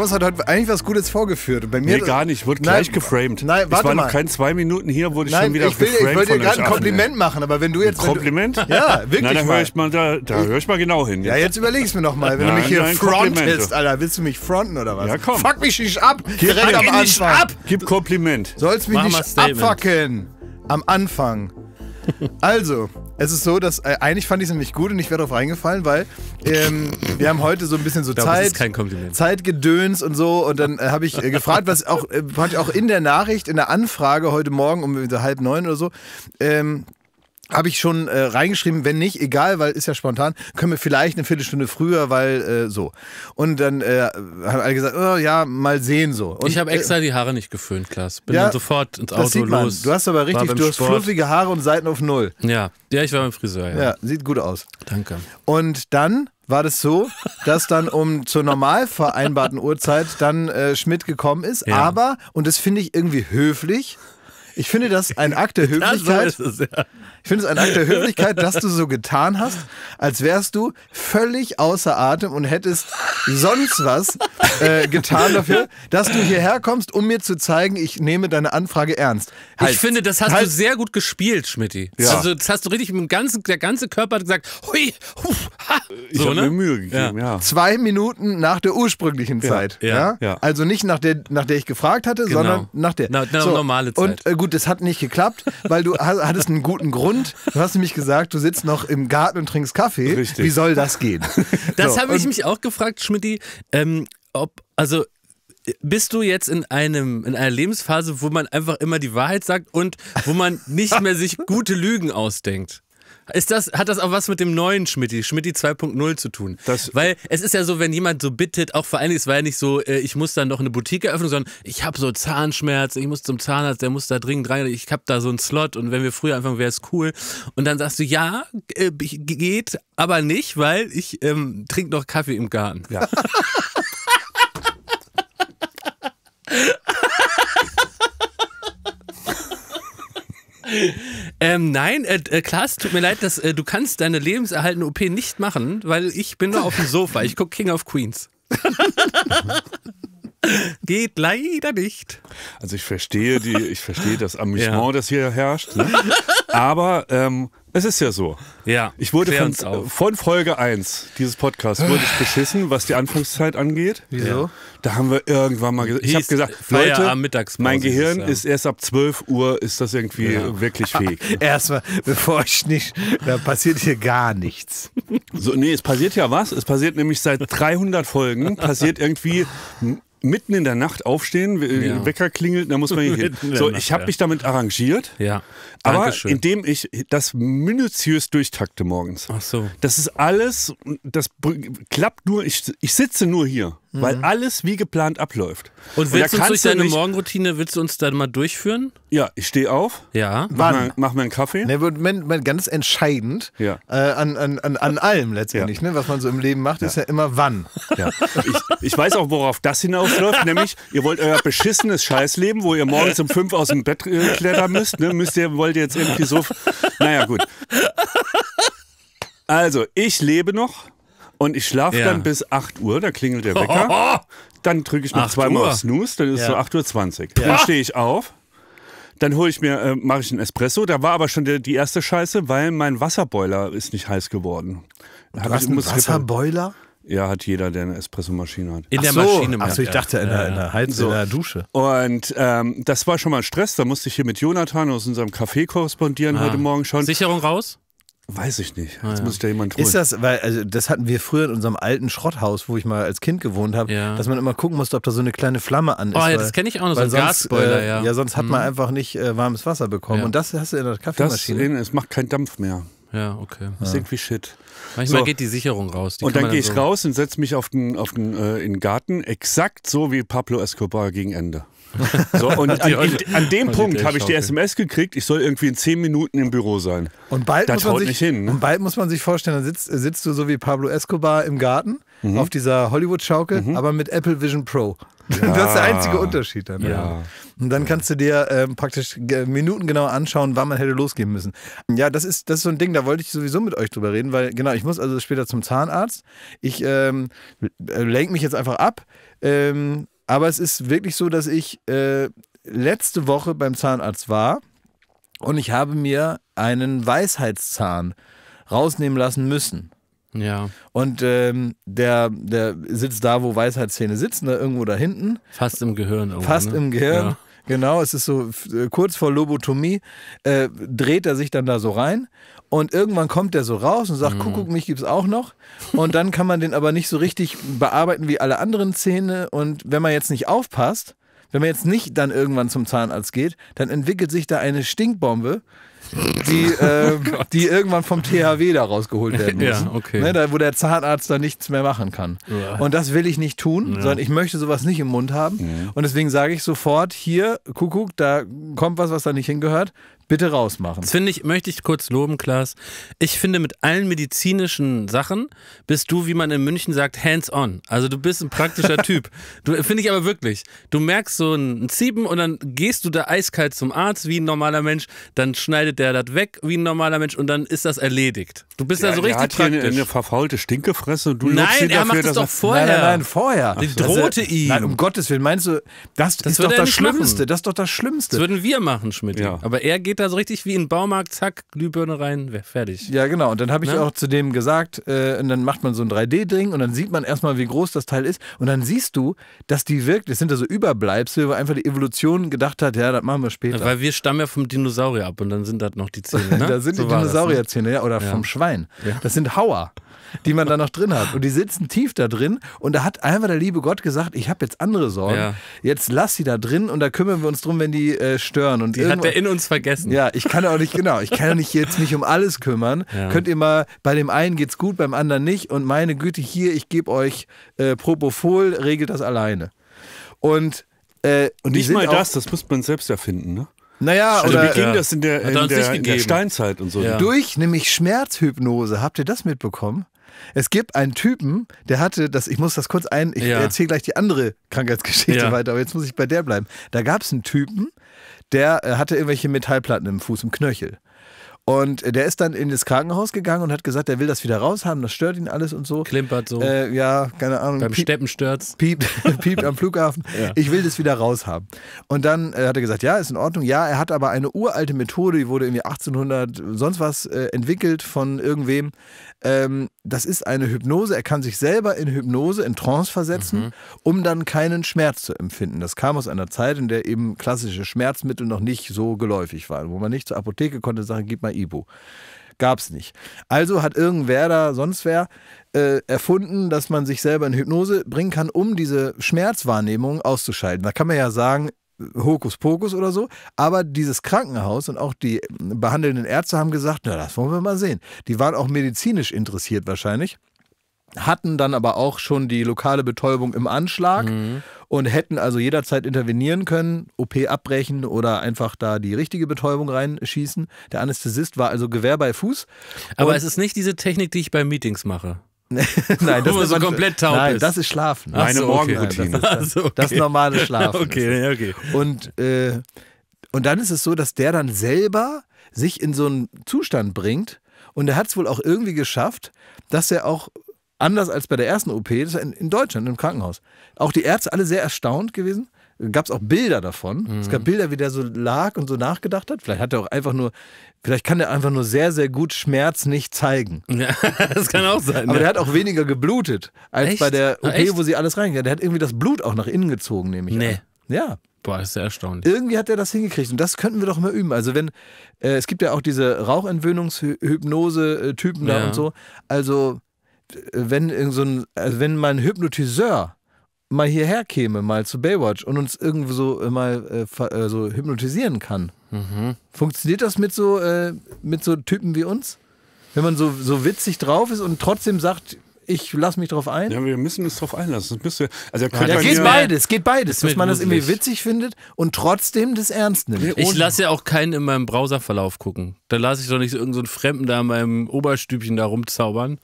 Thomas hat heute eigentlich was Gutes vorgeführt. Bei mir nee, gar nicht. Wurde gleich geframed. Nein, warte ich war mal. noch kein zwei Minuten hier, wurde ich nein, schon wieder ich will, geframed. Ich wollte dir gerade ein Kompliment machen, aber wenn du jetzt. Ein Kompliment? Du, ja, wirklich. Na, dann ich mal, da, da höre ich mal genau hin. Jetzt. Ja, jetzt überleg es mir nochmal. Wenn nein, du mich hier frontest, Alter, willst du mich fronten oder was? Ja, komm. Fuck mich nicht ab. Gib, direkt am Anfang. ab. Gib Kompliment. Sollst mich Mach nicht abfucken. Am Anfang. Also, es ist so, dass äh, eigentlich fand ich es nämlich gut und ich wäre darauf reingefallen, weil ähm, wir haben heute so ein bisschen so Zeit, Zeitgedöns und so und dann äh, habe ich äh, gefragt, was auch, äh, auch in der Nachricht, in der Anfrage heute Morgen um so halb neun oder so, ähm, habe ich schon äh, reingeschrieben, wenn nicht, egal, weil ist ja spontan, können wir vielleicht eine Viertelstunde früher, weil äh, so. Und dann äh, haben alle gesagt, oh, ja, mal sehen so. Und, ich habe äh, extra die Haare nicht geföhnt, Klaas. Bin ja, dann sofort ins Auto los. Du hast aber richtig, du hast Sport. fluffige Haare und Seiten auf Null. Ja, ja, ich war beim Friseur. Ja. ja, sieht gut aus. Danke. Und dann war das so, dass dann um zur normal vereinbarten Uhrzeit dann äh, Schmidt gekommen ist, ja. aber, und das finde ich irgendwie höflich, ich finde das ein Akt der Höflichkeit. Es, ja. Ich finde es ein Akt der Höflichkeit, dass du so getan hast, als wärst du völlig außer Atem und hättest sonst was äh, getan dafür, dass du hierher kommst, um mir zu zeigen, ich nehme deine Anfrage ernst. Hals. Ich halt. finde, das hast Hals. du halt. sehr gut gespielt, Schmidti. Ja. Also das hast du richtig mit dem ganzen, der ganze Körper hat gesagt, hui, huf, ha. So, ich habe ne? mir Mühe gegeben, ja. ja. Zwei Minuten nach der ursprünglichen Zeit. Ja. ja. Also nicht nach der, nach der ich gefragt hatte, genau. sondern nach der. Na, na, so. normale Zeit. Und äh, gut, das hat nicht geklappt, weil du hattest einen guten Grund. Du hast nämlich gesagt, du sitzt noch im Garten und trinkst Kaffee. Richtig. Wie soll das gehen? Das so. habe ich mich auch gefragt, Schmidti. Ähm, ob, also bist du jetzt in, einem, in einer Lebensphase, wo man einfach immer die Wahrheit sagt und wo man nicht mehr sich gute Lügen ausdenkt? Ist das, hat das auch was mit dem neuen Schmidti, Schmidti 2.0 zu tun? Das Weil es ist ja so, wenn jemand so bittet, auch vor allen Dingen, es war ja nicht so, äh, ich muss dann noch eine Boutique eröffnen, sondern ich habe so Zahnschmerzen, ich muss zum Zahnarzt, der muss da dringend rein, ich habe da so einen Slot und wenn wir früher anfangen, wäre es cool. Und dann sagst du, ja, äh, geht, aber nicht, weil ich ähm, trinke noch Kaffee im Garten. Ja. Ähm, nein, äh, äh, Klaas, tut mir leid, dass äh, du kannst deine lebenserhaltende OP nicht machen, weil ich bin nur auf dem Sofa. Ich gucke King of Queens. Geht leider nicht. Also ich verstehe die, ich verstehe das Amüsement, ja. das hier herrscht. Ne? Aber ähm, es ist ja so. Ja. Ich wurde von, äh, von, Folge 1 dieses Podcasts wurde ich beschissen, was die Anfangszeit angeht. Wieso? Da haben wir irgendwann mal gesagt, ich habe gesagt, Leute, mein Gehirn ist, ja. ist, erst ab 12 Uhr ist das irgendwie ja. wirklich fähig. Erstmal, bevor ich nicht, da passiert hier gar nichts. So, nee, es passiert ja was. Es passiert nämlich seit 300 Folgen, passiert irgendwie mitten in der Nacht aufstehen, äh, ja. Wecker klingelt, da muss man hier hin. So, ich habe mich damit arrangiert. Ja. Dankeschön. Aber indem ich das minutiös durchtakte morgens. Ach so. Das ist alles, das klappt nur, ich, ich sitze nur hier. Mhm. Weil alles wie geplant abläuft. Und willst und du uns durch deine Morgenroutine, willst du uns dann mal durchführen? Ja, ich stehe auf. Ja. Mach, mir, mach mir einen Kaffee. Ne, wird man, man ganz entscheidend ja. äh, an, an, an, an allem letztendlich, ja. ne, was man so im Leben macht, ja. ist ja immer wann. Ich, ich, weiß auch, worauf das hinausläuft, nämlich ihr wollt euer beschissenes Scheißleben, wo ihr morgens um fünf aus dem Bett äh, klettern müsst, ne, müsst ihr, wollt ihr jetzt irgendwie so... Naja, gut. Also, ich lebe noch. Und ich schlafe ja. dann bis 8 Uhr, da klingelt der Wecker. Oh, oh. Dann drücke ich noch zweimal auf Snooze, dann ist ja. so 8.20 Uhr. Ja. Dann stehe ich auf. Dann hole ich mir, äh, mache ich einen Espresso. Da war aber schon der, die erste Scheiße, weil mein Wasserboiler ist nicht heiß geworden. Du hast einen Wasserboiler? Ja, hat jeder, der eine Espressomaschine hat. In Ach der so. Maschine. Achso, ich dachte in der, in der Heizung, so. in der Dusche. Und ähm, das war schon mal Stress. Da musste ich hier mit Jonathan aus unserem Café korrespondieren ah. heute Morgen schon. Sicherung raus? Weiß ich nicht. Jetzt ja. muss ich da jemanden holen. Ist das, weil, also das hatten wir früher in unserem alten Schrotthaus, wo ich mal als Kind gewohnt habe, ja. dass man immer gucken musste, ob da so eine kleine Flamme an oh, ist. Oh ja, weil, das kenne ich auch noch, so ein Gasboiler, äh, ja. Ja, sonst hat man mhm. einfach nicht äh, warmes Wasser bekommen. Ja. Und das hast du in der Kaffeemaschine. Das, es macht keinen Dampf mehr. Ja, okay. Das ist irgendwie shit. Manchmal so. geht die Sicherung raus. Die und dann, dann gehe ich so raus und setze mich auf den, auf den, äh, in den Garten, exakt so wie Pablo Escobar gegen Ende. So, und an, in, an dem Punkt habe ich die SMS gekriegt, ich soll irgendwie in 10 Minuten im Büro sein. Und bald, das muss man, sich, hin, ne? und bald muss man sich vorstellen, dann sitzt, sitzt du so wie Pablo Escobar im Garten mhm. auf dieser Hollywood-Schaukel, mhm. aber mit Apple Vision Pro. Ja. Das ist der einzige Unterschied dann. Ja. Und dann kannst du dir ähm, praktisch minutengenau anschauen, wann man hätte losgehen müssen. Ja, das ist, das ist so ein Ding, da wollte ich sowieso mit euch drüber reden, weil genau, ich muss also später zum Zahnarzt. Ich ähm, äh, lenke mich jetzt einfach ab. Ähm, aber es ist wirklich so, dass ich äh, letzte Woche beim Zahnarzt war und ich habe mir einen Weisheitszahn rausnehmen lassen müssen. Ja. Und ähm, der, der sitzt da, wo Weisheitszähne sitzen, da ne, irgendwo da hinten. Fast im Gehirn. Irgendwo, Fast ne? im Gehirn. Ja. Genau, es ist so äh, kurz vor Lobotomie, äh, dreht er sich dann da so rein und irgendwann kommt der so raus und sagt, mhm. Kuckuck, mich gibt's auch noch. Und dann kann man den aber nicht so richtig bearbeiten wie alle anderen Zähne. Und wenn man jetzt nicht aufpasst, wenn man jetzt nicht dann irgendwann zum Zahnarzt geht, dann entwickelt sich da eine Stinkbombe, die, äh, die irgendwann vom THW da rausgeholt werden müssen. ja, okay. Ne, da, wo der Zahnarzt da nichts mehr machen kann. Ja. Und das will ich nicht tun, ja. sondern ich möchte sowas nicht im Mund haben. Und deswegen sage ich sofort, hier, Kuckuck, da kommt was, was da nicht hingehört. Bitte rausmachen. Das finde ich, möchte ich kurz loben, Klaas. Ich finde, mit allen medizinischen Sachen bist du, wie man in München sagt, hands-on. Also du bist ein praktischer Typ. Du Finde ich aber wirklich. Du merkst so ein Zieben und dann gehst du da eiskalt zum Arzt wie ein normaler Mensch, dann schneidet der das weg wie ein normaler Mensch und dann ist das erledigt. Du bist ja, da so richtig hat praktisch. Hier eine verfaulte Stinkefresse und du Nein, er dafür, macht das doch vorher. Nein, nein, nein vorher. Die also, drohte ihn. Nein, um Gottes Willen, meinst du, das, das ist doch das Schlimmste. Machen. Das ist doch das Schlimmste. Das würden wir machen, Schmidt. Ja. Aber er geht da so richtig wie in Baumarkt, zack, Glühbirne rein, fertig. Ja, genau. Und dann habe ich Na? Ne? auch zu dem gesagt, äh, und dann macht man so ein 3D-Ding und dann sieht man erstmal, wie groß das Teil ist. Und dann siehst du, dass die wirklich, das sind da so Überbleibsel, wo einfach die Evolution gedacht hat, ja, das machen wir später. Weil wir stammen ja vom Dinosaurier ab und dann sind das noch die Zähne. Ne? da sind so die ne? Dinosaurierzähne, ja, oder ja. vom Schwein. Ja. Das sind Hauer die man da noch drin hat. Und die sitzen tief da drin. Und da hat einfach der liebe Gott gesagt, ich habe jetzt andere Sorgen. Ja. Jetzt lass sie da drin und da kümmern wir uns drum, wenn die äh, stören. Und die hat er in uns vergessen müssen. Ja, ich kann auch nicht, genau, ich kann auch nicht jetzt mich um alles kümmern. Ja. Könnt ihr mal, bei dem einen geht's gut, beim anderen nicht. Und meine Güte, hier, ich gebe euch äh, Propofol, regelt das alleine. Und, äh, und nicht mal das, das muss man selbst erfinden, ne? Naja, also oder, wie äh, ging ja. das in der, in der, in der, Steinzeit und so? Ja. Durch nämlich Schmerzhypnose, habt ihr das mitbekommen? Es gibt einen Typen, der hatte das, ich muss das kurz ein, ich ja. erzähle gleich die andere Krankheitsgeschichte weiter, aber jetzt muss ich bei der bleiben. Da gab es einen Typen, der äh, hatte irgendwelche Metallplatten im Fuß, im Knöchel. Und der ist dann in das Krankenhaus gegangen und hat gesagt, er will das wieder raus haben, das stört ihn alles und so. Klimpert so. Äh, ja, keine Ahnung. Beim piep, Steppensturz. Piept, piept am Flughafen. Ja. Ich will das wieder raus haben. Und dann äh, hat er gesagt, ja, ist in Ordnung. Ja, er hat aber eine uralte Methode, die wurde irgendwie 1800 sonst was äh, entwickelt von irgendwem. Ähm, das ist eine Hypnose. Er kann sich selber in Hypnose, in Trance versetzen, mhm. um dann keinen Schmerz zu empfinden. Das kam aus einer Zeit, in der eben klassische Schmerzmittel noch nicht so geläufig waren, wo man nicht zur Apotheke konnte, sagen, gib mal Ibu. Gab's nicht. Also hat irgendwer da, sonst wer, äh, erfunden, dass man sich selber in Hypnose bringen kann, um diese Schmerzwahrnehmung auszuschalten. Da kann man ja sagen, Hokuspokus oder so. Aber dieses Krankenhaus und auch die behandelnden Ärzte haben gesagt, na, das wollen wir mal sehen. Die waren auch medizinisch interessiert wahrscheinlich hatten dann aber auch schon die lokale Betäubung im Anschlag mhm. und hätten also jederzeit intervenieren können, OP abbrechen oder einfach da die richtige Betäubung reinschießen. Der Anästhesist war also Gewehr bei Fuß. Aber es ist nicht diese Technik, die ich bei Meetings mache. nein, das ist so komplett taub nein, ist. das ist Schlafen. Meine so, okay. Also Morgenroutine. das, das, also, okay. das normale Schlafen. okay, okay. Und, äh, und dann ist es so, dass der dann selber sich in so einen Zustand bringt und er hat es wohl auch irgendwie geschafft, dass er auch Anders als bei der ersten OP, das war in, in Deutschland, im Krankenhaus. Auch die Ärzte alle sehr erstaunt gewesen gab es auch Bilder davon. Mhm. Es gab mhm. Bilder, wie der so lag und so nachgedacht hat. Vielleicht hat er auch einfach nur, vielleicht kann er einfach nur sehr, sehr gut Schmerz nicht zeigen. Ja, das kann auch sein. Aber ja. der hat auch weniger geblutet als echt? bei der OP, Na, wo sie alles reingehen. Der hat irgendwie das Blut auch nach innen gezogen, nämlich. Nee. An. Ja. Boah, das ist sehr erstaunlich. Irgendwie hat er das hingekriegt und das könnten wir doch mal üben. Also wenn, äh, es gibt ja auch diese Rauchentwöhnungshypnose-Typen äh, ja. da und so. Also wenn, so ein, also wenn mal Hypnotiseur mal hierher käme, mal zu Baywatch und uns irgendwo so äh, mal äh, äh, so hypnotisieren kann. Mhm. Funktioniert das mit so, äh, mit so Typen wie uns? Wenn man so, so witzig drauf ist und trotzdem sagt, ich lasse mich drauf ein. Ja, wir müssen uns drauf einlassen. Das müsste, also ja, da geht beides, geht beides, dass man das irgendwie witzig findet und trotzdem das ernst nimmt. Ich lasse ja auch keinen in meinem Browserverlauf gucken. Da lasse ich doch nicht so irgendeinen so Fremden da in meinem Oberstübchen da rumzaubern.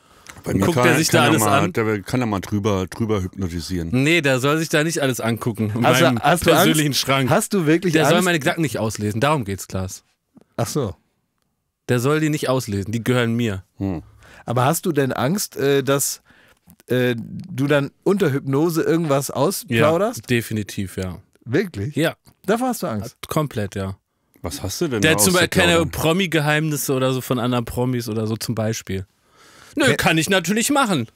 Bei mir guckt kann, er sich da alles mal, an. Der kann er mal drüber, drüber hypnotisieren. Nee, der soll sich da nicht alles angucken. also, meinem hast persönlichen Angst? Schrank. Hast du wirklich Der Angst? soll meine Gedanken nicht auslesen. Darum geht's, Klaas. Ach so. Der soll die nicht auslesen. Die gehören mir. Hm. Aber hast du denn Angst, äh, dass äh, du dann unter Hypnose irgendwas ausplauderst? Ja, definitiv, ja. Wirklich? Ja. Davor hast du Angst? Komplett, ja. Was hast du denn? Der hat zum Beispiel keine Promi-Geheimnisse oder so von anderen Promis oder so zum Beispiel. Nö, Wer kann ich natürlich machen.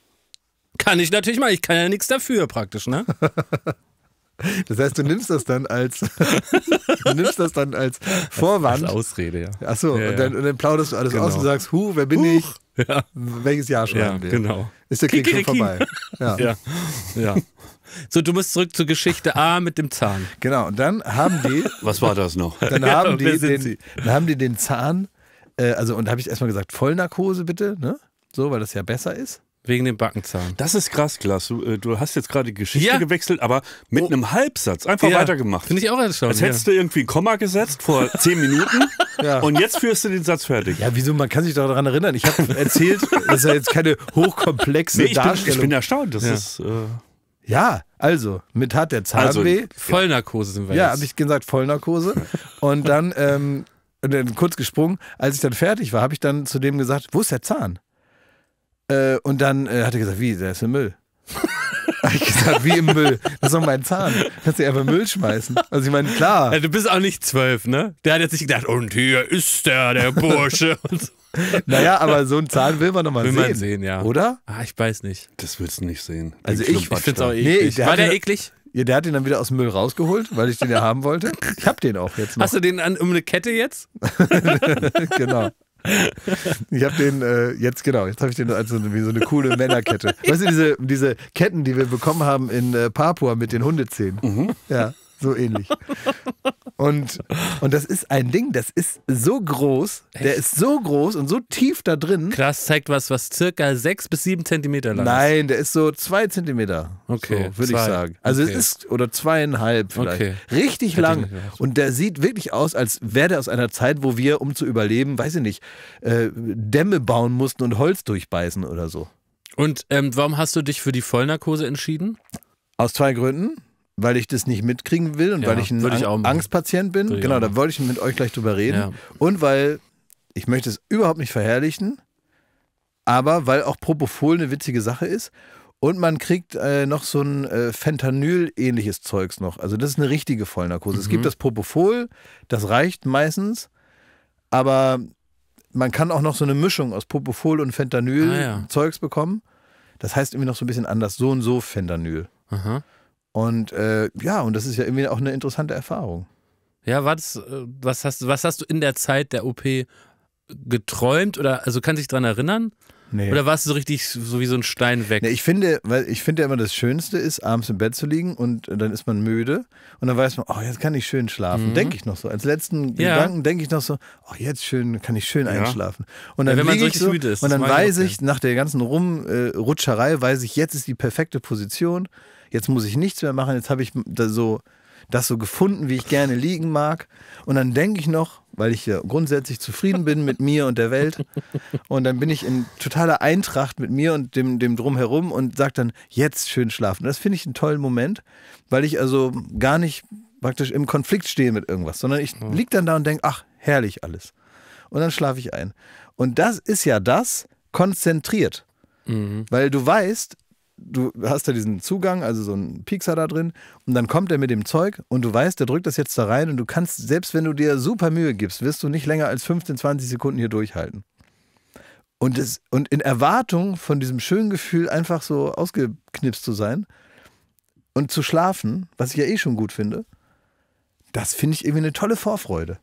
Kann ich natürlich machen. Ich kann ja nichts dafür praktisch, ne? Das heißt, du nimmst das dann als du nimmst das dann als Vorwand. Als Ausrede, ja. Achso, ja, und, dann, und dann plauderst du alles genau. aus und sagst, hu, wer bin Huch. ich? Ja. Welches Jahr schreiben wir? Genau. Ist der Krieg schon vorbei. Ja. ja. ja. So, du musst zurück zur Geschichte A mit dem Zahn. Genau, und dann haben die. Was war das noch? Dann haben, die den, dann haben die den Zahn, äh, also und da habe ich erstmal gesagt, Vollnarkose bitte, ne? so, weil das ja besser ist. Wegen dem Backenzahn. Das ist krass, Klaas. Du, äh, du hast jetzt gerade die Geschichte ja. gewechselt, aber mit oh. einem Halbsatz einfach ja. weitergemacht. Finde ich auch erstaunlich. Als hättest ja. du irgendwie ein Komma gesetzt vor zehn Minuten und jetzt führst du den Satz fertig. Ja, wieso? Man kann sich doch daran erinnern. Ich habe erzählt, das ist ja jetzt keine hochkomplexe nee, ich Darstellung. Bin, ich bin erstaunt. Das ist. Äh ja, also, mit hat der Zahnweh. also, Vollnarkose sind wir jetzt. Ja, habe ich gesagt, Vollnarkose. und dann, ähm, und dann kurz gesprungen. Als ich dann fertig war, habe ich dann zu dem gesagt, wo ist der Zahn? Äh, und dann äh, hat er gesagt, wie, der ist im Müll. ich gesagt, wie im Müll. Das ist doch mein Zahn. Kannst du einfach Müll schmeißen. Also ich meine, klar. Ja, du bist auch nicht zwölf, ne? Der hat jetzt nicht gedacht, und hier ist er, der Bursche. Naja, aber so einen Zahn will man doch mal will sehen. Will man sehen, ja. Oder? Ah, ich weiß nicht. Das willst du nicht sehen. Also ich, ich finde es auch eklig. Nee, War der eklig? Ja, der hat den dann wieder aus dem Müll rausgeholt, weil ich den ja haben wollte. Ich hab den auch jetzt noch. Hast du den an, um eine Kette jetzt? genau. Ich habe den äh, jetzt genau, jetzt habe ich den als so eine, wie so eine coole Männerkette. Weißt du diese diese Ketten, die wir bekommen haben in äh, Papua mit den Hundezähnen? Mhm. Ja. So ähnlich. Und, und das ist ein Ding, das ist so groß, der ist so groß und so tief da drin. Krass, zeigt was, was circa sechs bis sieben Zentimeter lang ist. Nein, der ist so zwei Zentimeter. Okay. So, würde ich sagen. Also okay. es ist, oder zweieinhalb vielleicht. Okay. Richtig Hätte lang. Und der sieht wirklich aus, als wäre der aus einer Zeit, wo wir, um zu überleben, weiß ich nicht, äh, Dämme bauen mussten und Holz durchbeißen oder so. Und ähm, warum hast du dich für die Vollnarkose entschieden? Aus zwei Gründen weil ich das nicht mitkriegen will und ja, weil ich ein ich Angstpatient bin. genau, da wollte ich mit euch gleich drüber reden. Ja. Und weil ich möchte es überhaupt nicht verherrlichen, aber weil auch Propofol eine witzige Sache ist. Und man kriegt äh, noch so ein äh, Fentanyl-ähnliches Zeugs noch. Also das ist eine richtige Vollnarkose. Mhm. Es gibt mhm. das Propofol, das reicht meistens, aber man kann auch noch so eine Mischung aus Propofol und Fentanyl-Zeugs ah, ja. bekommen. Das heißt irgendwie noch so ein bisschen anders, so und so Fentanyl. Aha. Und äh, ja, und das ist ja irgendwie auch eine interessante Erfahrung. Ja, was, äh, was, hast, was hast du in der Zeit der OP geträumt oder also kannst du dich daran erinnern? Nee. Oder warst du so richtig so wie so ein Stein weg? Nee, ich finde, weil ich finde immer das Schönste ist, abends im Bett zu liegen und dann ist man müde und dann weiß man, oh, jetzt kann ich schön schlafen. Mhm. Denke ich noch so. Als letzten ja. Gedanken denke ich noch so, oh, jetzt schön kann ich schön ja. einschlafen. Und dann ja, wenn man so richtig so, müde ist. Und dann weiß ich, okay. nach der ganzen Rumrutscherei, weiß ich, jetzt ist die perfekte Position jetzt muss ich nichts mehr machen, jetzt habe ich da so, das so gefunden, wie ich gerne liegen mag. Und dann denke ich noch, weil ich ja grundsätzlich zufrieden bin mit mir und der Welt. Und dann bin ich in totaler Eintracht mit mir und dem, dem Drumherum und sage dann, jetzt schön schlafen. das finde ich einen tollen Moment, weil ich also gar nicht praktisch im Konflikt stehe mit irgendwas, sondern ich liege dann da und denke, ach, herrlich alles. Und dann schlafe ich ein. Und das ist ja das konzentriert. Mhm. Weil du weißt, du hast da diesen Zugang, also so einen Piekser da drin, und dann kommt er mit dem Zeug und du weißt, der drückt das jetzt da rein und du kannst, selbst wenn du dir super Mühe gibst, wirst du nicht länger als 15, 20 Sekunden hier durchhalten. Und, es, und in Erwartung von diesem schönen Gefühl, einfach so ausgeknipst zu sein und zu schlafen, was ich ja eh schon gut finde, das finde ich irgendwie eine tolle Vorfreude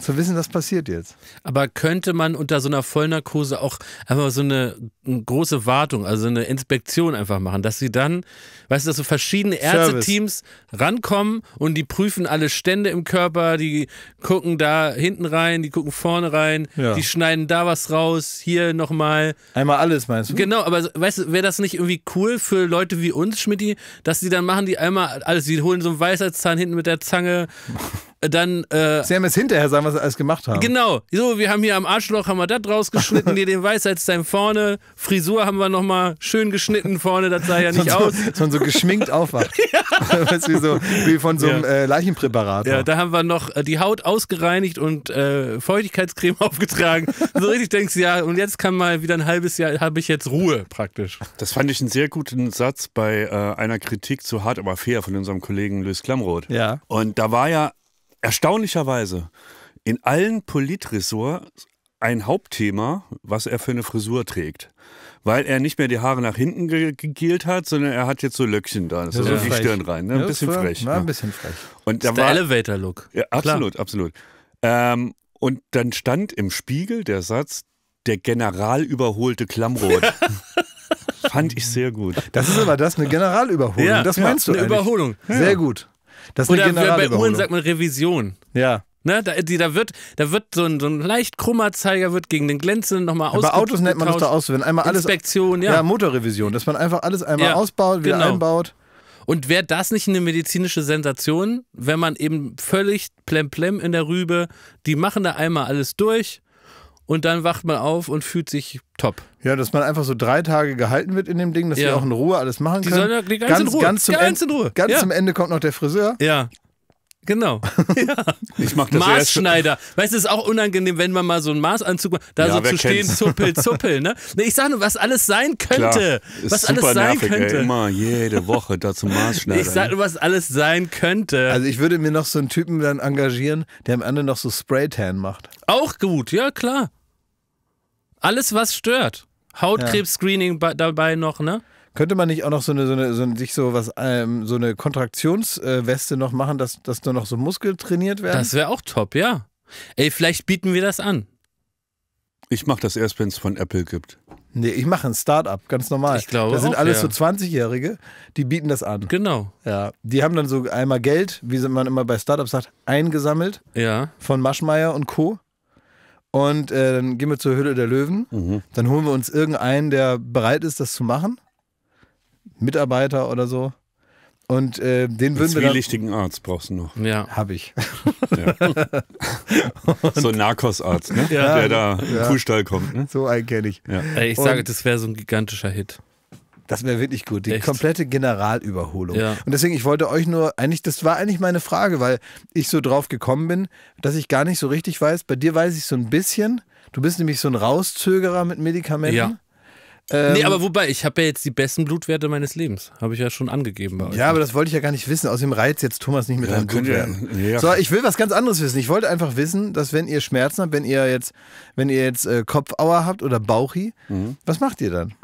zu wissen, was passiert jetzt. Aber könnte man unter so einer Vollnarkose auch einfach so eine, eine große Wartung, also eine Inspektion einfach machen, dass sie dann, weißt du, dass so verschiedene Ärzte-Teams rankommen und die prüfen alle Stände im Körper, die gucken da hinten rein, die gucken vorne rein, ja. die schneiden da was raus, hier nochmal. Einmal alles meinst du? Genau, aber weißt du, wäre das nicht irgendwie cool für Leute wie uns, Schmidti, dass die dann machen, die einmal alles, die holen so einen Weisheitszahn hinten mit der Zange dann. Äh, Sie haben es hinterher sagen, was sie alles gemacht haben. Genau. So, wir haben hier am Arschloch haben wir das rausgeschnitten, hier den Weisheitszahn vorne, Frisur haben wir nochmal schön geschnitten vorne, das sah ja nicht so, aus. Sondern so geschminkt aufwacht. ja. weißt, wie, so, wie von so einem äh, Leichenpräparat. Ja, da haben wir noch äh, die Haut ausgereinigt und äh, Feuchtigkeitscreme aufgetragen. so richtig denkst du, ja, und jetzt kann mal wieder ein halbes Jahr, habe ich jetzt Ruhe praktisch. Das fand ich einen sehr guten Satz bei äh, einer Kritik zu hart, aber fair von unserem Kollegen Luis Klamroth. Ja. Und da war ja erstaunlicherweise in allen Politressorts ein Hauptthema, was er für eine Frisur trägt. Weil er nicht mehr die Haare nach hinten gegielt hat, sondern er hat jetzt so Löckchen da. Das ist ja, so die Stirn rein. Ne? Ein, bisschen war, frech, ja. Ne? ein bisschen frech. Und das ist der Elevator-Look. Ja, absolut, Klar. absolut. Ähm, und dann stand im Spiegel der Satz, der General überholte Klammroth. Fand ich sehr gut. Das ist aber das, eine Generalüberholung. Ja, das meinst ja, du. Eine eigentlich. Überholung. Sehr ja. gut. Das ist Oder eine bei Uhren sagt man Revision. Ja. Ne, da, die, da, wird, da wird so ein, so ein leicht krummer Zeiger wird gegen den glänzenden nochmal aus. Bei Autos nennt man das da aus, wenn einmal alles. Inspektion, ja. ja. Motorrevision, dass man einfach alles einmal ja, ausbaut, wieder genau. einbaut. Und wäre das nicht eine medizinische Sensation, wenn man eben völlig plemplem in der Rübe, die machen da einmal alles durch, und dann wacht man auf und fühlt sich top. Ja, dass man einfach so drei Tage gehalten wird in dem Ding, dass ja. wir auch in Ruhe alles machen die können. Sonne, die ganz, ganz in Ruhe. Ganz zum, ganz, Ende, ganz ja. zum Ende kommt noch der Friseur. Ja. Genau. Ja. Ich mach das Maßschneider. Weißt du, es ist auch unangenehm, wenn man mal so einen Maßanzug macht, da ja, so zu stehen, zuppel, zuppel. Ne? Ich sage nur, was alles sein könnte. Klar, was alles sein nervig, könnte. Ey, immer, jede Woche dazu Maßschneider. Ich sage nur, was alles sein könnte. Also ich würde mir noch so einen Typen dann engagieren, der am Ende noch so Spray-Tan macht. Auch gut, ja klar. Alles, was stört. Hautkrebs-Screening dabei noch, ne? Könnte man nicht auch noch so eine, so eine, so eine sich so was, ähm, so eine Kontraktionsweste noch machen, dass, dass nur noch so Muskeln trainiert werden? Das wäre auch top, ja. Ey, vielleicht bieten wir das an. Ich mache das erst, wenn es von Apple gibt. Nee, ich mache ein Start-up, ganz normal. Ich glaube. Da sind auch, alles ja. so 20-Jährige, die bieten das an. Genau. Ja. Die haben dann so einmal Geld, wie man immer bei Start-ups sagt, eingesammelt. Ja. Von Maschmeyer und Co. Und äh, dann gehen wir zur Hülle der Löwen. Mhm. Dann holen wir uns irgendeinen, der bereit ist, das zu machen. Mitarbeiter oder so. Und äh, den würden wir. Zwielichtigen Arzt brauchst du noch. Ja. Hab ich. Ja. so ein Narcos-Arzt, ne? Ja, der da ja. im Kuhstall kommt. Ne? So einen kenne ich. Ja. Ey, ich Und sage, das wäre so ein gigantischer Hit. Das wäre wirklich gut. Die Echt? komplette Generalüberholung. Ja. Und deswegen, ich wollte euch nur, eigentlich, das war eigentlich meine Frage, weil ich so drauf gekommen bin, dass ich gar nicht so richtig weiß. Bei dir weiß ich so ein bisschen. Du bist nämlich so ein Rauszögerer mit Medikamenten. Ja. Ähm, nee, aber wobei, ich habe ja jetzt die besten Blutwerte meines Lebens. Habe ich ja schon angegeben bei euch. Ja, aber das wollte ich ja gar nicht wissen. Aus dem Reiz jetzt Thomas nicht mit ja, einem Blutwerten. Ja. So, ich will was ganz anderes wissen. Ich wollte einfach wissen, dass wenn ihr Schmerzen habt, wenn ihr jetzt, wenn ihr jetzt äh, Kopfauer habt oder Bauchi, mhm. was macht ihr dann?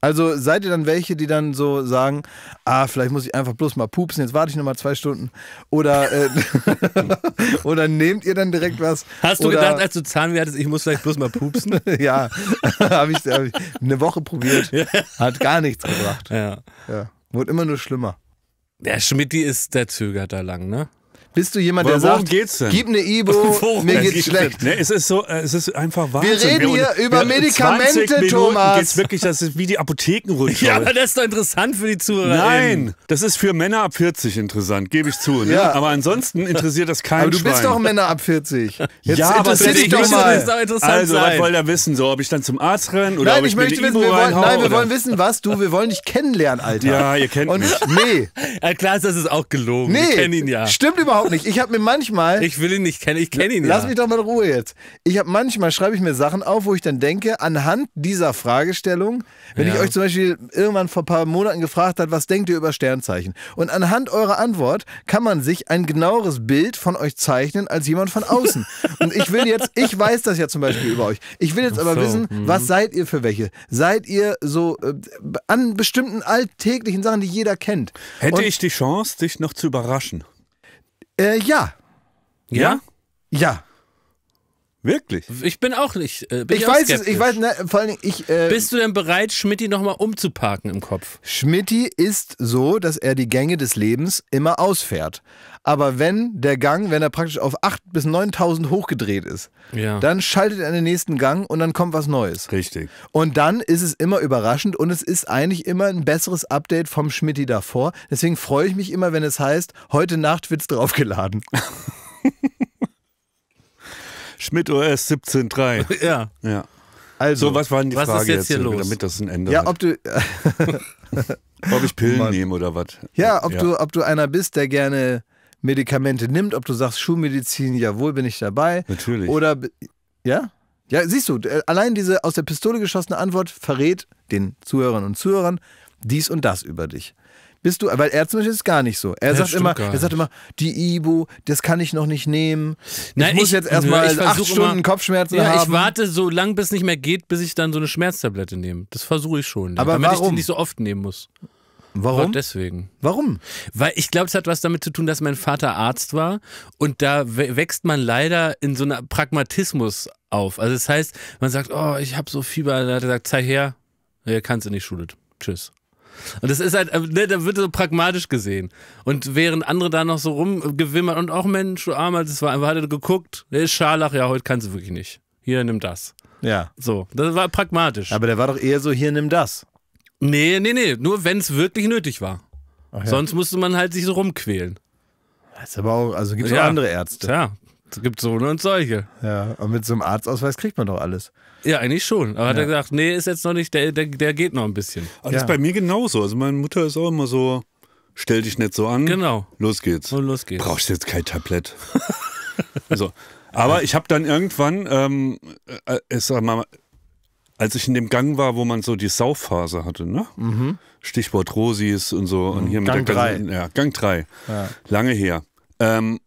Also seid ihr dann welche, die dann so sagen, ah, vielleicht muss ich einfach bloß mal pupsen, jetzt warte ich nochmal zwei Stunden. Oder, äh, oder nehmt ihr dann direkt was? Hast du oder, gedacht, als du Zahnweh hattest, ich muss vielleicht bloß mal pupsen? ja, habe ich, hab ich, eine Woche probiert, hat gar nichts gebracht. Ja. ja. Wurde immer nur schlimmer. Der Schmidt ist, der zögert da lang, ne? Bist du jemand, der sagt, geht's denn? gib ne Ibo, worum mir geht's schlecht. Ne, es ist so, äh, es ist einfach Wahnsinn. Wir reden hier wir, über Medikamente, 20 Thomas. Geht's wirklich, das ist wie die Apothekenrunde. ja, aber das ist doch interessant für die Zuhörer. Nein, das ist für Männer ab 40 interessant, gebe ich zu. Ne? Ja. Aber ansonsten interessiert das keinen Aber du bist doch Männer ab 40. Jetzt ja, aber das dich doch mal. doch interessant also, was wollt ihr wissen? So, ob ich dann zum Arzt renne oder nein, ob ich, ich möchte wissen, wir wollen, Nein, wir wollen wissen, was du, wir wollen dich kennenlernen, Alter. Ja, ihr kennt mich. Nee. klar ist, das ist auch gelogen. Nee, ich kenne ihn ja. Stimmt überhaupt überhaupt nicht. Ich habe mir manchmal. Ich will ihn nicht kennen, ich kenne ihn nicht. Lass ja. mich doch mal in Ruhe jetzt. Ich habe manchmal schreibe ich mir Sachen auf, wo ich dann denke, anhand dieser Fragestellung, wenn ja. ich euch zum Beispiel irgendwann vor ein paar Monaten gefragt habe, was denkt ihr über Sternzeichen? Und anhand eurer Antwort kann man sich ein genaueres Bild von euch zeichnen als jemand von außen. Und ich will jetzt, ich weiß das ja zum Beispiel über euch. Ich will jetzt aber so, wissen, mh. was seid ihr für welche? Seid ihr so äh, an bestimmten alltäglichen Sachen, die jeder kennt? Hätte Und ich die Chance, dich noch zu überraschen? Äh, ja. Ja? Ja. Wirklich? Ich bin auch nicht. Äh, bin ich, ich, weiß es, ich weiß, ne, vor allem ich. Äh, Bist du denn bereit, Schmidti nochmal umzuparken im Kopf? Schmidti ist so, dass er die Gänge des Lebens immer ausfährt. Aber wenn der Gang, wenn er praktisch auf 8.000 bis 9.000 hochgedreht ist, ja. dann schaltet er in den nächsten Gang und dann kommt was Neues. Richtig. Und dann ist es immer überraschend und es ist eigentlich immer ein besseres Update vom Schmidti davor. Deswegen freue ich mich immer, wenn es heißt, heute Nacht wird es draufgeladen. Schmidt OS 17.3. Ja. ja. Also, so, was war denn die was Frage ist jetzt, hier jetzt, los? damit das ein Ende Ja, hat. ob du ob ich Pillen Mann. nehme oder was. Ja, ob ja. du ob du einer bist, der gerne Medikamente nimmt, ob du sagst Schulmedizin, jawohl, bin ich dabei. Natürlich. Oder, ja? Ja, siehst du, allein diese aus der Pistole geschossene Antwort verrät den Zuhörern und Zuhörern dies und das über dich. Bist du, weil er zum Beispiel ist gar nicht so. Er sagt immer, er sagt immer, die Ibu, das kann ich noch nicht nehmen. Ich Nein, muss ich, jetzt erstmal acht Stunden immer, Kopfschmerzen ja, haben. Ich warte so lange, bis es nicht mehr geht, bis ich dann so eine Schmerztablette nehme. Das versuche ich schon, Aber damit warum? ich die nicht so oft nehmen muss. Warum? Auch deswegen. Warum? Weil ich glaube, es hat was damit zu tun, dass mein Vater Arzt war und da wächst man leider in so einem Pragmatismus auf. Also das heißt, man sagt, oh, ich habe so Fieber, da hat er gesagt, zeig her, er kann es in die Schule. Tschüss. Und das ist halt, äh, ne, da wird so pragmatisch gesehen. Und während andere da noch so rumgewimmern und auch Mensch, du Armer, das war einfach, hat er geguckt, der ist Scharlach, ja, heute kannst du wirklich nicht. Hier, nimm das. Ja. So, das war pragmatisch. Aber der war doch eher so, hier, nimm das. Nee, nee, nee. Nur wenn es wirklich nötig war. Ja. Sonst musste man halt sich so rumquälen. Das ist aber auch, also gibt es ja. auch andere Ärzte. Ja, es gibt so ne und solche. Ja, und mit so einem Arztausweis kriegt man doch alles. Ja, eigentlich schon. Aber ja. hat er gesagt, nee, ist jetzt noch nicht, der, der, der geht noch ein bisschen. Aber das ist bei mir genauso. Also meine Mutter ist auch immer so, stell dich nicht so an. Genau. Los geht's. Und los geht's. Brauchst jetzt kein Tablett. so. Also, aber ich habe dann irgendwann, ähm, äh, äh ich sag mal, als ich in dem Gang war, wo man so die Saufphase hatte, ne? Mhm. Stichwort Rosis und so. Und mhm. hier Gang 3. Ja, Gang 3. Ja. Lange her. Ähm,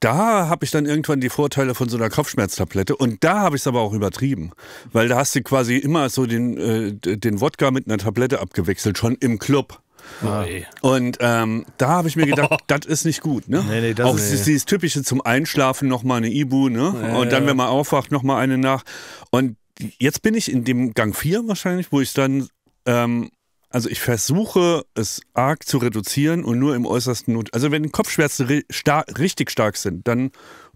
da habe ich dann irgendwann die Vorteile von so einer Kopfschmerztablette und da habe ich es aber auch übertrieben, weil da hast du quasi immer so den, äh, den Wodka mit einer Tablette abgewechselt, schon im Club. Ah. Und ähm, da habe ich mir gedacht, oh. das ist nicht gut. Ne? Nee, nee, das auch nee. dieses typische zum Einschlafen nochmal eine Ibu ne? Nee, und dann, wenn man aufwacht, nochmal eine nach. Und jetzt bin ich in dem Gang 4 wahrscheinlich, wo ich dann, ähm, also ich versuche es arg zu reduzieren und nur im äußersten Not. Also wenn Kopfschmerzen ri star richtig stark sind, dann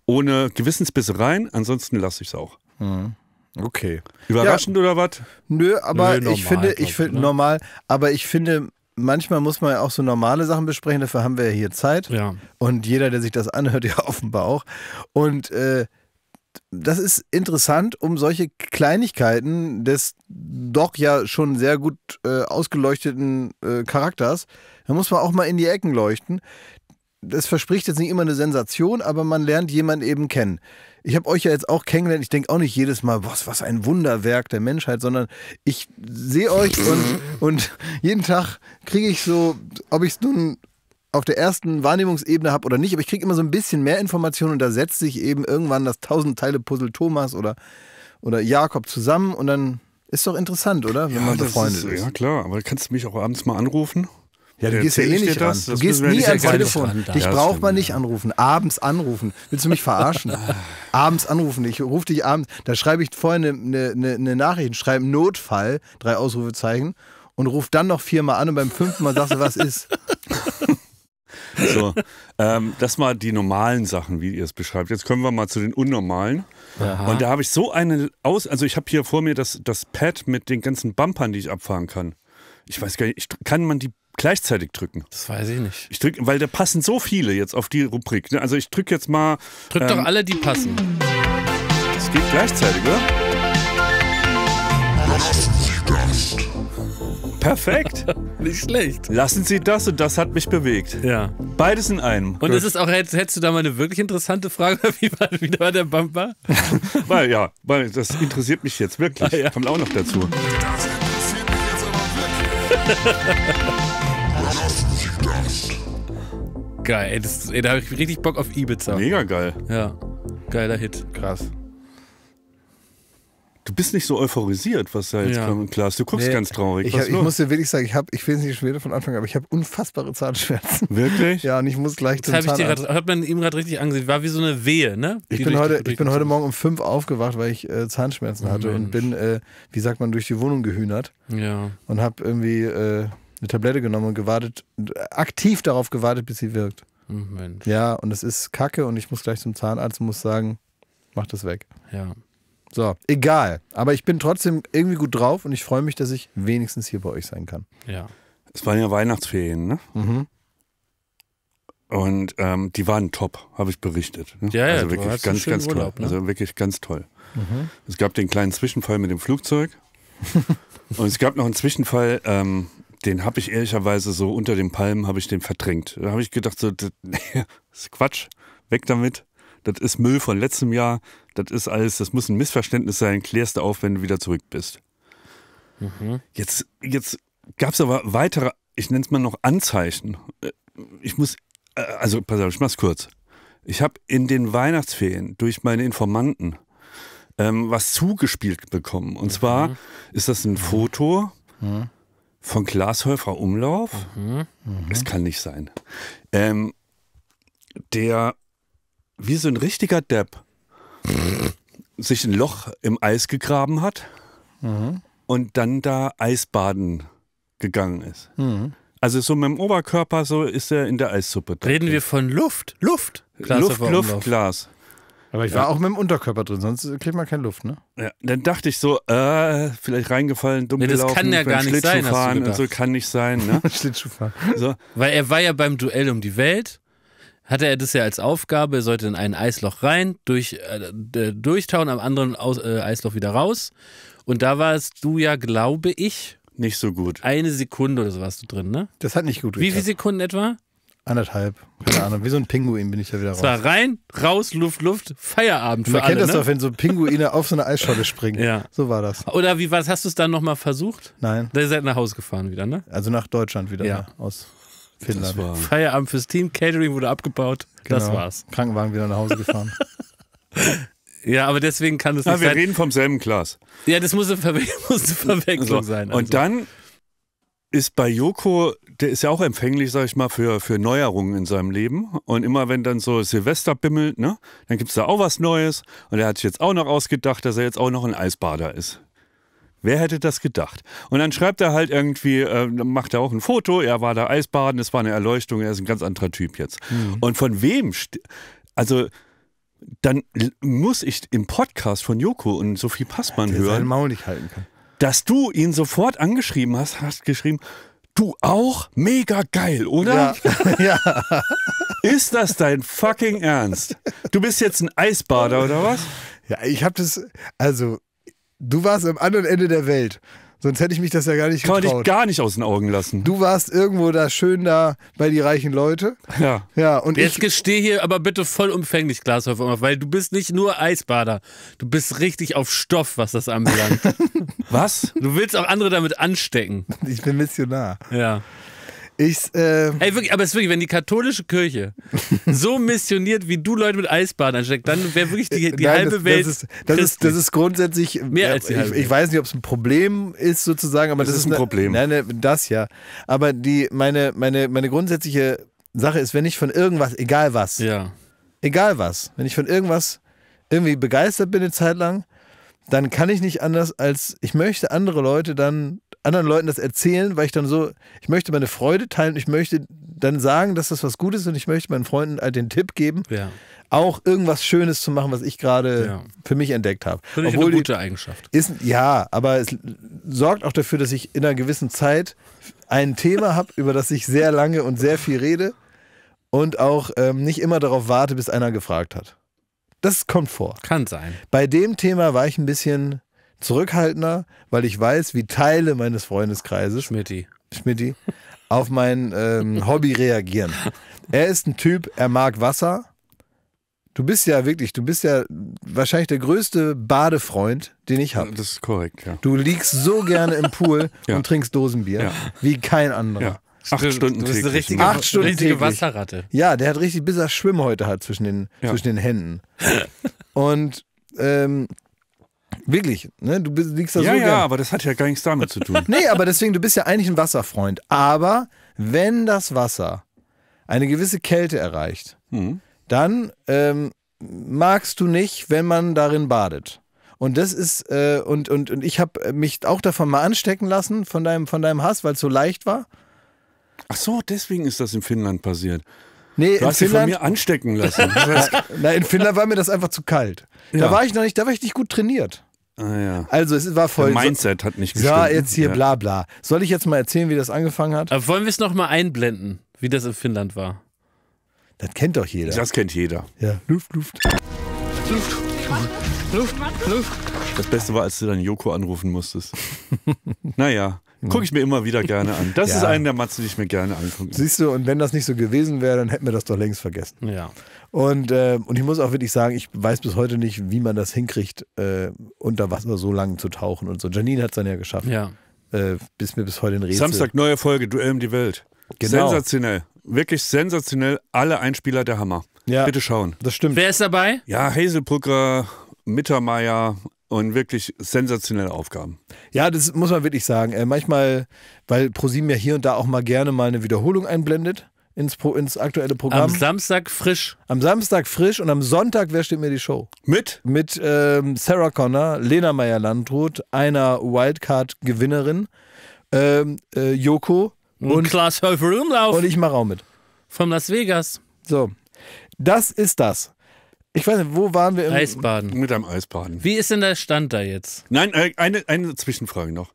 ohne Gewissensbisse rein, ansonsten lasse ich es auch. Mhm. Okay. Überraschend ja, oder was? Nö, aber nö, ich finde, ich finde ne? normal, aber ich finde, manchmal muss man ja auch so normale Sachen besprechen, dafür haben wir ja hier Zeit. Ja. Und jeder, der sich das anhört, ja offenbar auch. Und äh, das ist interessant, um solche Kleinigkeiten des doch ja schon sehr gut äh, ausgeleuchteten äh, Charakters, da muss man auch mal in die Ecken leuchten. Das verspricht jetzt nicht immer eine Sensation, aber man lernt jemanden eben kennen. Ich habe euch ja jetzt auch kennengelernt. Ich denke auch nicht jedes Mal, was, was ein Wunderwerk der Menschheit, sondern ich sehe euch und, und jeden Tag kriege ich so, ob ich es nun auf der ersten Wahrnehmungsebene habe oder nicht, aber ich kriege immer so ein bisschen mehr Informationen und da setzt sich eben irgendwann das Tausend-Teile-Puzzle Thomas oder, oder Jakob zusammen und dann ist doch interessant, oder? Wenn ja, man befreundet ist, ist. Ja, klar, aber kannst du mich auch abends mal anrufen? Ja, du gehst ja eh nicht das, ran. Du gehst nie ans Telefon. Dich ja, braucht man nicht anrufen. Abends anrufen. Willst du mich verarschen? abends anrufen. Ich rufe dich abends. Da schreibe ich vorher eine, eine, eine ne Nachricht, schreibe Notfall, drei Ausrufezeichen und ruf dann noch viermal an und beim fünften Mal sagst du, was ist. So, ähm, das mal die normalen Sachen, wie ihr es beschreibt. Jetzt können wir mal zu den unnormalen. Aha. Und da habe ich so eine aus, also ich habe hier vor mir das, das Pad mit den ganzen Bumpern, die ich abfahren kann. Ich weiß gar nicht, ich, kann man die gleichzeitig drücken? Das weiß ich nicht. Ich drücke, weil da passen so viele jetzt auf die Rubrik. Ne? Also ich drücke jetzt mal. Drück ähm, doch alle, die passen. Das geht gleichzeitig, oder? Lassen Sie das. Perfekt. Nicht schlecht. Lassen Sie das und das hat mich bewegt. Ja. Beides in einem. Und Gut. ist es auch, hättest du da mal eine wirklich interessante Frage, wie war, wie war der Bumper? weil ja, weil das interessiert mich jetzt wirklich. Ah, ja. Kommt auch noch dazu. Das interessiert mich jetzt aber wirklich. Geil, ey, das, ey, da habe ich richtig Bock auf Ibiza. Mega geil. Ja, geiler Hit. Krass. Du bist nicht so euphorisiert, was da jetzt ja. klar ist. Du guckst nee, ganz traurig. Ich, hab, ich muss dir wirklich sagen, ich, ich will es nicht schwer von Anfang, an, aber ich habe unfassbare Zahnschmerzen. Wirklich? Ja, und ich muss gleich das zum Zahnarzt. Hat man ihm gerade richtig angesehen. War wie so eine Wehe, ne? Ich bin, heute, ich bin heute Morgen um fünf aufgewacht, weil ich äh, Zahnschmerzen hatte oh, und bin, äh, wie sagt man, durch die Wohnung gehühnert. Ja. Und habe irgendwie äh, eine Tablette genommen und gewartet, aktiv darauf gewartet, bis sie wirkt. Oh, Mensch. Ja, und es ist kacke und ich muss gleich zum Zahnarzt und muss sagen, mach das weg. Ja. So, egal. Aber ich bin trotzdem irgendwie gut drauf und ich freue mich, dass ich wenigstens hier bei euch sein kann. Ja. Es waren ja Weihnachtsferien, ne? Mhm. Und ähm, die waren top, habe ich berichtet. Ne? Ja, ja, also wirklich ganz, ganz Urlaub, toll. Ne? Also wirklich ganz toll. Mhm. Es gab den kleinen Zwischenfall mit dem Flugzeug. und es gab noch einen Zwischenfall, ähm, den habe ich ehrlicherweise so unter den Palmen habe ich den verdrängt. Da habe ich gedacht, so, nee, das ist Quatsch, weg damit das ist Müll von letztem Jahr, das ist alles, das muss ein Missverständnis sein, klärst du auf, wenn du wieder zurück bist. Mhm. Jetzt, jetzt gab es aber weitere, ich nenne es mal noch Anzeichen. Äh, ich muss, äh, also pass auf, ich mach's kurz. Ich habe in den Weihnachtsferien durch meine Informanten ähm, was zugespielt bekommen. Und mhm. zwar ist das ein mhm. Foto. Mhm von Glashäufer Umlauf. Mhm, mh. kann nicht sein. Ähm, der wie so ein richtiger Depp sich ein Loch im Eis gegraben hat mhm. und dann da Eisbaden gegangen ist. Mhm. Also so mit dem Oberkörper, so ist er in der Eissuppe drin. Reden wir von Luft, Luft. Glas Luft, Glas. Aber ich war ja. auch mit dem Unterkörper drin, sonst kriegt man keine Luft, ne? Ja, dann dachte ich so, äh, vielleicht reingefallen, dumm nee, das kann ja gar nicht sein, fahren und so kann nicht sein, ne? Schlittschuhfahren. So. Weil er war ja beim Duell um die Welt hatte er das ja als Aufgabe, er sollte in ein Eisloch rein, durch, äh, durchtauen, am anderen Aus, äh, Eisloch wieder raus. Und da warst du ja, glaube ich, nicht so gut. Eine Sekunde oder so warst du drin, ne? Das hat nicht gut geklappt. Wie viele Sekunden etwa? Anderthalb. Keine Ahnung. Wie so ein Pinguin bin ich da wieder raus. Es war rein, raus, Luft, Luft, Feierabend für Man alle, kennt das ne? doch, wenn so Pinguine auf so eine Eisscholle springen. Ja. So war das. Oder wie war was? Hast du es dann nochmal versucht? Nein. Da seid ihr nach Hause gefahren wieder, ne? Also nach Deutschland wieder. Ja. Ne? Aus Finnland. Feierabend fürs Team, Catering wurde abgebaut. Genau. Das war's. Krankenwagen wieder nach Hause gefahren. ja, aber deswegen kann das ja, nicht. Ja, wir sein. reden vom selben Glas. Ja, das muss eine, Verwe muss eine Verwechslung so. sein. Also. Und dann ist bei Joko, der ist ja auch empfänglich, sag ich mal, für, für Neuerungen in seinem Leben. Und immer wenn dann so Silvester bimmelt, ne, dann gibt's da auch was Neues. Und er hat sich jetzt auch noch ausgedacht, dass er jetzt auch noch ein Eisbader ist. Wer hätte das gedacht? Und dann schreibt er halt irgendwie, äh, macht er auch ein Foto, er war da Eisbaden, es war eine Erleuchtung, er ist ein ganz anderer Typ jetzt. Mhm. Und von wem, also dann muss ich im Podcast von Joko und Sophie Passmann ja, hören, Maul nicht halten kann. dass du ihn sofort angeschrieben hast, hast geschrieben, du auch? Mega geil, oder? Ja. ja. Ist das dein fucking Ernst? Du bist jetzt ein Eisbader oder was? Ja, ich habe das, also Du warst am anderen Ende der Welt. Sonst hätte ich mich das ja gar nicht Kann getraut. Kann man dich gar nicht aus den Augen lassen. Du warst irgendwo da schön da bei die reichen Leute. Ja. Ja, und Jetzt ich gestehe hier aber bitte vollumfänglich, Glashäufer, weil du bist nicht nur Eisbader. Du bist richtig auf Stoff, was das anbelangt. was? Du willst auch andere damit anstecken. Ich bin Missionar. Ja. Ich, äh Ey, wirklich, aber es ist wirklich, wenn die katholische Kirche so missioniert, wie du Leute mit Eisbahnen ansteckst, dann wäre wirklich die, die Nein, halbe das, Welt. Das ist, das, ist, das ist, grundsätzlich. Mehr als die halbe ich, ich weiß nicht, ob es ein Problem ist, sozusagen, aber das, das ist ein ne, Problem. Nein, ne, das ja. Aber die, meine, meine, meine grundsätzliche Sache ist, wenn ich von irgendwas, egal was, ja. egal was, wenn ich von irgendwas irgendwie begeistert bin eine Zeit lang, dann kann ich nicht anders als, ich möchte andere Leute dann anderen Leuten das erzählen, weil ich dann so, ich möchte meine Freude teilen, ich möchte dann sagen, dass das was Gutes ist und ich möchte meinen Freunden halt den Tipp geben, ja. auch irgendwas Schönes zu machen, was ich gerade ja. für mich entdeckt habe. Finde ich eine gute Eigenschaft. Ist, ja, aber es sorgt auch dafür, dass ich in einer gewissen Zeit ein Thema habe, über das ich sehr lange und sehr viel rede und auch ähm, nicht immer darauf warte, bis einer gefragt hat. Das kommt vor. Kann sein. Bei dem Thema war ich ein bisschen zurückhaltender, weil ich weiß, wie Teile meines Freundeskreises, Schmitti, Schmitti auf mein ähm, Hobby reagieren. Er ist ein Typ, er mag Wasser. Du bist ja wirklich, du bist ja wahrscheinlich der größte Badefreund, den ich habe. Das ist korrekt, ja. Du liegst so gerne im Pool ja. und trinkst Dosenbier, ja. wie kein anderer. Ja. Acht Stunden Du bist eine richtige, Acht Stunden richtige täglich. Wasserratte. Ja, der hat richtig, bis er Schwimm heute hat zwischen den, zwischen den Händen. Und ähm, Wirklich, ne? Du bist, liegst da ja, so. Ja, ja, aber das hat ja gar nichts damit zu tun. nee, aber deswegen, du bist ja eigentlich ein Wasserfreund. Aber wenn das Wasser eine gewisse Kälte erreicht, mhm. dann ähm, magst du nicht, wenn man darin badet. Und das ist, äh, und, und, und ich habe mich auch davon mal anstecken lassen, von deinem, von deinem Hass, weil es so leicht war. Ach so, deswegen ist das in Finnland passiert. Nee, du in hast Finnland, von mir anstecken lassen. Das Na, in Finnland war mir das einfach zu kalt. Ja. Da war ich noch nicht, da war ich nicht gut trainiert. Ah, ja. Also es war voll. Der Mindset so, hat nicht gestimmt. Ja, jetzt hier ja. bla bla. Soll ich jetzt mal erzählen, wie das angefangen hat? Aber äh, wollen wir es nochmal einblenden, wie das in Finnland war? Das kennt doch jeder. Das kennt jeder. Ja. Luft, Luft. Luft, Luft, Luft. Das Beste war, als du dann Joko anrufen musstest. naja. Gucke ich mir immer wieder gerne an. Das ja. ist einer der Matze, die ich mir gerne angucke. Siehst du, und wenn das nicht so gewesen wäre, dann hätten wir das doch längst vergessen. Ja. Und, äh, und ich muss auch wirklich sagen, ich weiß bis heute nicht, wie man das hinkriegt, äh, unter Wasser so lang zu tauchen und so. Janine hat es dann ja geschafft. Ja. Äh, bis mir bis heute in Rätsel. Samstag, neue Folge, Duell um die Welt. Genau. Sensationell. Wirklich sensationell. Alle Einspieler der Hammer. Ja. Bitte schauen. Das stimmt. Wer ist dabei? Ja, Hazelbrücker, Mittermeier, und wirklich sensationelle Aufgaben. Ja, das muss man wirklich sagen. Äh, manchmal, weil ProSieben ja hier und da auch mal gerne mal eine Wiederholung einblendet. Ins, Pro, ins, aktuelle Programm. Am Samstag frisch. Am Samstag frisch und am Sonntag, wer steht mir die Show? Mit? Mit ähm, Sarah Connor, Lena Meyer-Landrut, einer Wildcard-Gewinnerin, ähm, äh, Joko und, und Klaas Höfer Umlauf. Und ich mache auch mit. Von Las Vegas. So. Das ist das. Ich weiß nicht, wo waren wir? Im, Eisbaden. Mit einem Eisbaden. Wie ist denn der Stand da jetzt? Nein, äh, eine, eine Zwischenfrage noch.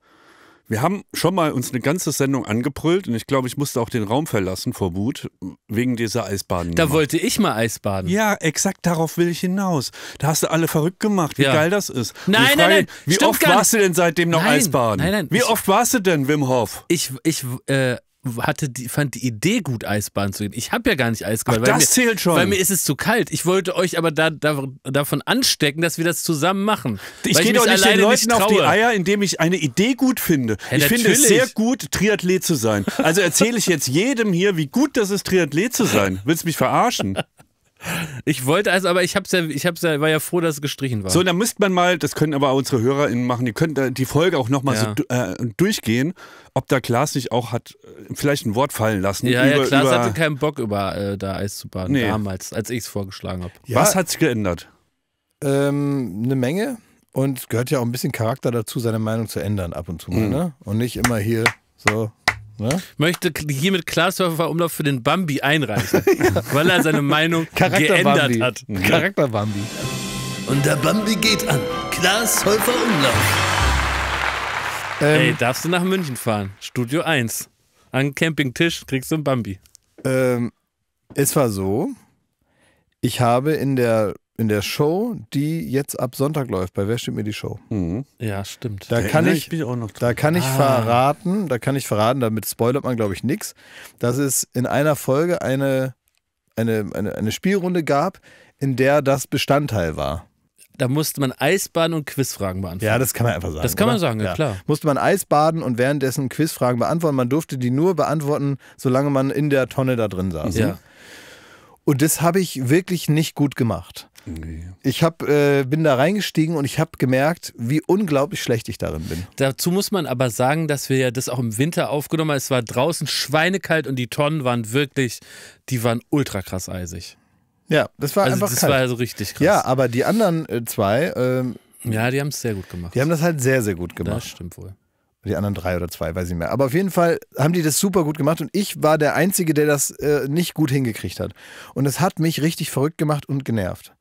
Wir haben schon mal uns eine ganze Sendung angebrüllt und ich glaube, ich musste auch den Raum verlassen vor Wut wegen dieser Eisbaden. Da wollte ich mal Eisbaden. Ja, exakt darauf will ich hinaus. Da hast du alle verrückt gemacht, wie ja. geil das ist. nein, frage, nein, nein. Wie oft warst du denn seitdem noch nein, Eisbaden? Nein, nein. Wie ich, oft warst du denn, Wim Hof? Ich, ich, äh, hatte die, fand die Idee gut, Eisbahn zu gehen. Ich habe ja gar nicht Eisbahn. Ach, das mir, zählt schon. Weil mir ist es zu kalt. Ich wollte euch aber da, da, davon anstecken, dass wir das zusammen machen. Ich gehe doch nicht den Leuten nicht auf die Eier, indem ich eine Idee gut finde. Ja, ich natürlich. finde es sehr gut, Triathlet zu sein. Also erzähle ich jetzt jedem hier, wie gut das ist, Triathlet zu sein. Willst du mich verarschen? Ich wollte also, aber ich hab's ja, ich hab's ja, war ja froh, dass es gestrichen war. So, dann müsste man mal, das können aber unsere HörerInnen machen, die können die Folge auch nochmal ja. so äh, durchgehen, ob da Klaas nicht auch hat äh, vielleicht ein Wort fallen lassen. Ja, über, ja Klaas über hatte keinen Bock, über äh, da Eis zu baden, nee. damals, als ich es vorgeschlagen habe. Ja. Was hat sich geändert? Ähm, eine Menge und gehört ja auch ein bisschen Charakter dazu, seine Meinung zu ändern ab und zu mal, mhm. ne? Und nicht immer hier so Ne? Möchte hiermit Klaas Umlauf für den Bambi einreichen, ja. weil er seine Meinung geändert hat. Mhm. Charakter Bambi. Und der Bambi geht an. Klaas Häufer Umlauf. Ähm, Ey, darfst du nach München fahren? Studio 1. An Campingtisch kriegst du einen Bambi. Ähm, es war so, ich habe in der in der Show, die jetzt ab Sonntag läuft, bei Wer steht mir die Show? Mhm. Ja, stimmt. Da, da kann ich, ich da kann ich ah. verraten, da kann ich verraten, damit spoilert man, glaube ich, nichts, dass es in einer Folge eine, eine, eine, eine Spielrunde gab, in der das Bestandteil war. Da musste man Eisbaden und Quizfragen beantworten. Ja, das kann man einfach sagen. Das kann oder? man sagen, ja, klar. Musste man Eisbaden und währenddessen Quizfragen beantworten. Man durfte die nur beantworten, solange man in der Tonne da drin saß. Ja. Und das habe ich wirklich nicht gut gemacht. Ich hab, äh, bin da reingestiegen und ich habe gemerkt, wie unglaublich schlecht ich darin bin. Dazu muss man aber sagen, dass wir ja das auch im Winter aufgenommen haben. Es war draußen schweinekalt und die Tonnen waren wirklich, die waren ultra krass eisig. Ja, das war also einfach das kalt. war also richtig krass. Ja, aber die anderen äh, zwei. Ähm, ja, die haben es sehr gut gemacht. Die haben das halt sehr, sehr gut gemacht. Das stimmt wohl. Die anderen drei oder zwei, weiß ich mehr. Aber auf jeden Fall haben die das super gut gemacht und ich war der Einzige, der das äh, nicht gut hingekriegt hat. Und es hat mich richtig verrückt gemacht und genervt.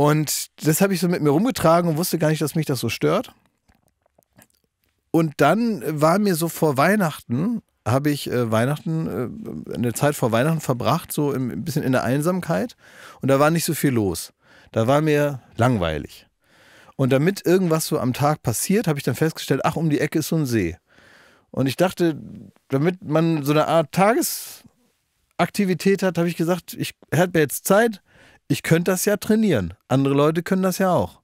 Und das habe ich so mit mir rumgetragen und wusste gar nicht, dass mich das so stört. Und dann war mir so vor Weihnachten, habe ich äh, Weihnachten, äh, eine Zeit vor Weihnachten verbracht, so im, ein bisschen in der Einsamkeit. Und da war nicht so viel los. Da war mir langweilig. Und damit irgendwas so am Tag passiert, habe ich dann festgestellt, ach, um die Ecke ist so ein See. Und ich dachte, damit man so eine Art Tagesaktivität hat, habe ich gesagt, ich hätte mir jetzt Zeit, ich könnte das ja trainieren. Andere Leute können das ja auch.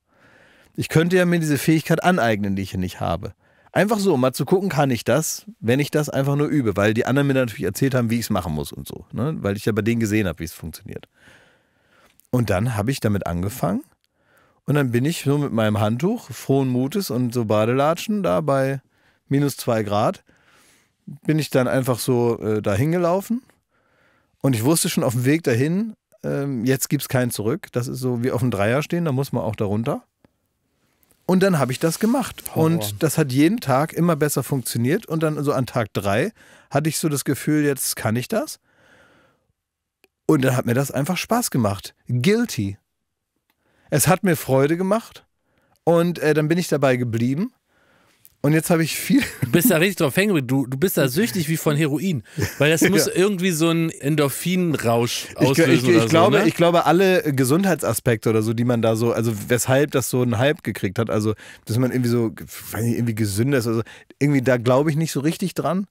Ich könnte ja mir diese Fähigkeit aneignen, die ich hier nicht habe. Einfach so, um mal zu gucken, kann ich das, wenn ich das einfach nur übe, weil die anderen mir natürlich erzählt haben, wie ich es machen muss und so, ne? weil ich ja bei denen gesehen habe, wie es funktioniert. Und dann habe ich damit angefangen und dann bin ich so mit meinem Handtuch, frohen Mutes und so Badelatschen da bei minus zwei Grad, bin ich dann einfach so äh, dahin gelaufen und ich wusste schon auf dem Weg dahin, ähm, jetzt gibt es kein Zurück. Das ist so wie auf dem Dreier stehen, da muss man auch darunter. Und dann habe ich das gemacht. Horror. Und das hat jeden Tag immer besser funktioniert. Und dann so an Tag drei hatte ich so das Gefühl, jetzt kann ich das. Und dann hat mir das einfach Spaß gemacht. Guilty. Es hat mir Freude gemacht. Und äh, dann bin ich dabei geblieben. Und jetzt habe ich viel. Du bist da richtig drauf hängen geblieben. Du, du bist da süchtig wie von Heroin. Weil das muss ja. irgendwie so ein Endorphinrausch auslösen. Ich, ich, ich, ich so, glaube, ne? ich glaube, alle Gesundheitsaspekte oder so, die man da so, also weshalb das so einen Hype gekriegt hat, also dass man irgendwie so, nicht, irgendwie gesünder ist. Also irgendwie, da glaube ich nicht so richtig dran.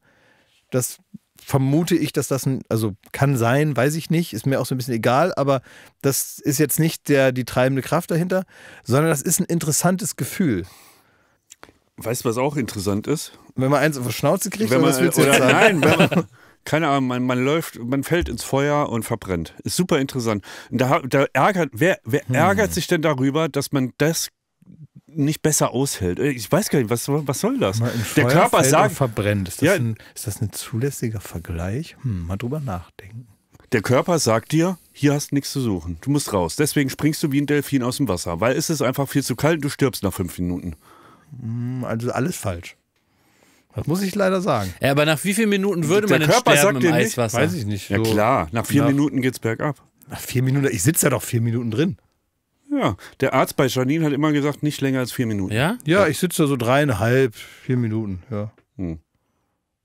Das vermute ich, dass das ein, also kann sein, weiß ich nicht, ist mir auch so ein bisschen egal, aber das ist jetzt nicht der, die treibende Kraft dahinter, sondern das ist ein interessantes Gefühl. Weißt du, was auch interessant ist? Wenn man eins auf die Schnauze kriegt, wenn man, oder was willst oder, Nein, man, keine Ahnung, man, man, läuft, man fällt ins Feuer und verbrennt. Ist super interessant. Und da, da ärgert, wer, wer hm. ärgert sich denn darüber, dass man das nicht besser aushält. Äh, ich weiß gar nicht, was, was soll das? Der Körper sagt. Verbrennt. Ist das, ja, ein, ist das ein zulässiger Vergleich? Hm, mal drüber nachdenken. Der Körper sagt dir, hier hast nichts zu suchen. Du musst raus. Deswegen springst du wie ein Delfin aus dem Wasser, weil es ist einfach viel zu kalt und du stirbst nach fünf Minuten. Hm, also alles falsch. Das muss ich leider sagen. Ja, aber nach wie vielen Minuten würde der man denn Körper sterben im Eiswasser? Nicht, weiß ich nicht. Ja klar, nach vier nach, Minuten es bergab. Nach vier Minuten, ich sitze ja doch vier Minuten drin. Ja, der Arzt bei Janine hat immer gesagt, nicht länger als vier Minuten. Ja? Ja, ja. ich sitze da so dreieinhalb, vier Minuten, ja. Hm.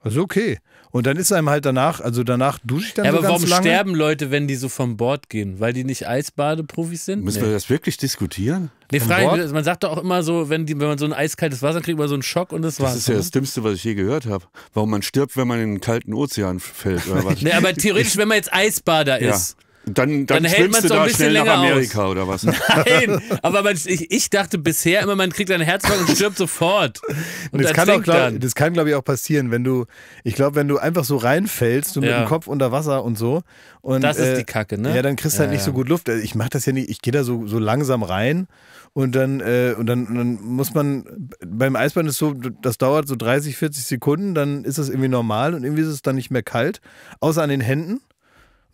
Also okay. Und dann ist einem halt danach, also danach dusche ich dann ja, so aber ganz warum lange. sterben Leute, wenn die so vom Bord gehen? Weil die nicht Eisbadeprofis sind? Müssen nee. wir das wirklich diskutieren? Nee, frage, man sagt doch auch immer so, wenn, die, wenn man so ein eiskaltes Wasser kriegt, immer so einen Schock und das, das war's. Das ist ja das Dümmste, was ich je gehört habe. Warum man stirbt, wenn man in einen kalten Ozean fällt oder was? nee, aber theoretisch, wenn man jetzt Eisbader ist. Ja dann, dann, dann hält man es ein bisschen länger nach Amerika aus. oder was? Nein, aber man, ich, ich, dachte bisher immer, man kriegt einen Herzfall und stirbt sofort. Und das, kann auch, glaub, das kann, glaube ich, auch passieren, wenn du, ich glaube, wenn du einfach so reinfällst, du ja. mit dem Kopf unter Wasser und so. Und, das äh, ist die äh, Kacke, ne? Ja, dann kriegst du ja, halt nicht so gut Luft. Also ich mache das ja nicht, ich gehe da so, so langsam rein und dann, äh, und dann, dann muss man, beim Eisbahn ist so, das dauert so 30, 40 Sekunden, dann ist das irgendwie normal und irgendwie ist es dann nicht mehr kalt, außer an den Händen.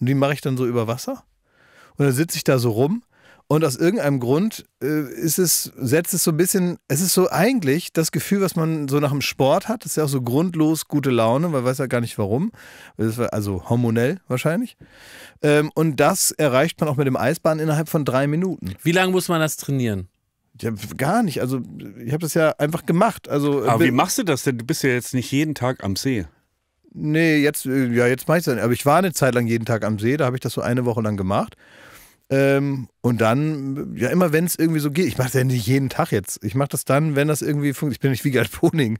Und die mache ich dann so über Wasser. Und dann sitze ich da so rum. Und aus irgendeinem Grund äh, ist es, setzt es so ein bisschen, es ist so eigentlich das Gefühl, was man so nach dem Sport hat, das ist ja auch so grundlos gute Laune, weil man weiß ja gar nicht warum. also hormonell wahrscheinlich. Ähm, und das erreicht man auch mit dem Eisbahn innerhalb von drei Minuten. Wie lange muss man das trainieren? Ja, gar nicht. Also ich habe das ja einfach gemacht. Also, Aber äh, wie machst du das denn? Du bist ja jetzt nicht jeden Tag am See. Nee, jetzt, äh, ja, jetzt mache ich es nicht. Aber ich war eine Zeit lang jeden Tag am See, da habe ich das so eine Woche lang gemacht. Ähm, und dann, äh, ja, immer wenn es irgendwie so geht, ich mache das ja nicht jeden Tag jetzt. Ich mache das dann, wenn das irgendwie funktioniert. Ich bin nicht wie Gerd Poning,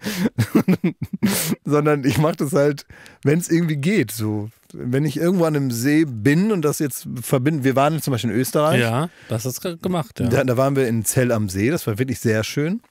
sondern ich mache das halt, wenn es irgendwie geht. So, wenn ich irgendwo an einem See bin und das jetzt verbinden, wir waren jetzt zum Beispiel in Österreich. Ja, das hast du gemacht. Ja. Da, da, waren wir in Zell am See, das war wirklich sehr schön.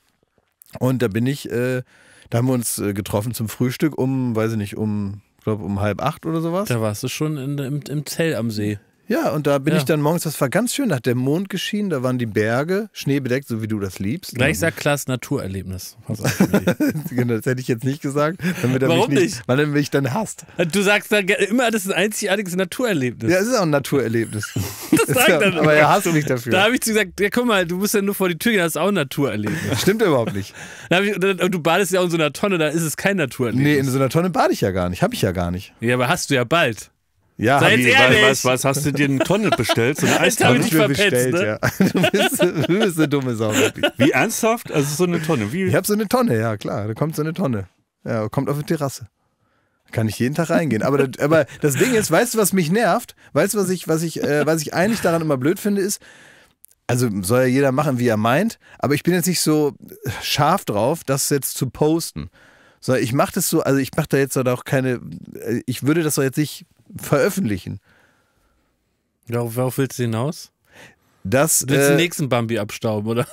Und da bin ich. Äh, da haben wir uns äh, getroffen zum Frühstück um, weiß ich nicht, um, glaube um halb acht oder sowas. Da warst du schon in, im, im Zell am See. Ja, und da bin ja. ich dann morgens, das war ganz schön, da hat der Mond geschienen, da waren die Berge, schneebedeckt, so wie du das liebst. Gleich sagt Klaas Naturerlebnis. Genau, das hätte ich jetzt nicht gesagt. Damit er Warum mich nicht, nicht? Weil er mich dann hasst. Du sagst dann immer, das ist ein einzigartiges Naturerlebnis. Ja, es ist auch ein Naturerlebnis. das sagt ja, er Aber er hasst mich dafür. Da habe ich zu gesagt, ja guck mal, du musst ja nur vor die Tür gehen, das ist auch ein Naturerlebnis. Stimmt überhaupt nicht. Ich, und du badest ja auch in so einer Tonne, da ist es kein Naturerlebnis. Nee, in so einer Tonne bade ich ja gar nicht, habe ich ja gar nicht. Ja, aber hast du ja bald. Ja, Sei wie, ehrlich. Was, was, hast du dir eine Tonne bestellt? So eine Eistonne? Hab ich mir bestellt, ne? ja. Du bist, du bist eine dumme Sau. Wirklich. Wie ernsthaft? Also so eine Tonne? Wie? Ich habe so eine Tonne, ja klar. Da kommt so eine Tonne. Ja, kommt auf die Terrasse. kann ich jeden Tag reingehen. Aber, das, aber das Ding ist, weißt du, was mich nervt? Weißt du, was ich, was, ich, äh, was ich eigentlich daran immer blöd finde, ist, also soll ja jeder machen, wie er meint, aber ich bin jetzt nicht so scharf drauf, das jetzt zu posten. So, ich mache das so, also ich mache da jetzt auch keine, ich würde das doch jetzt nicht veröffentlichen. Darauf willst du hinaus? Das, Willst du den äh, nächsten Bambi abstauben, oder?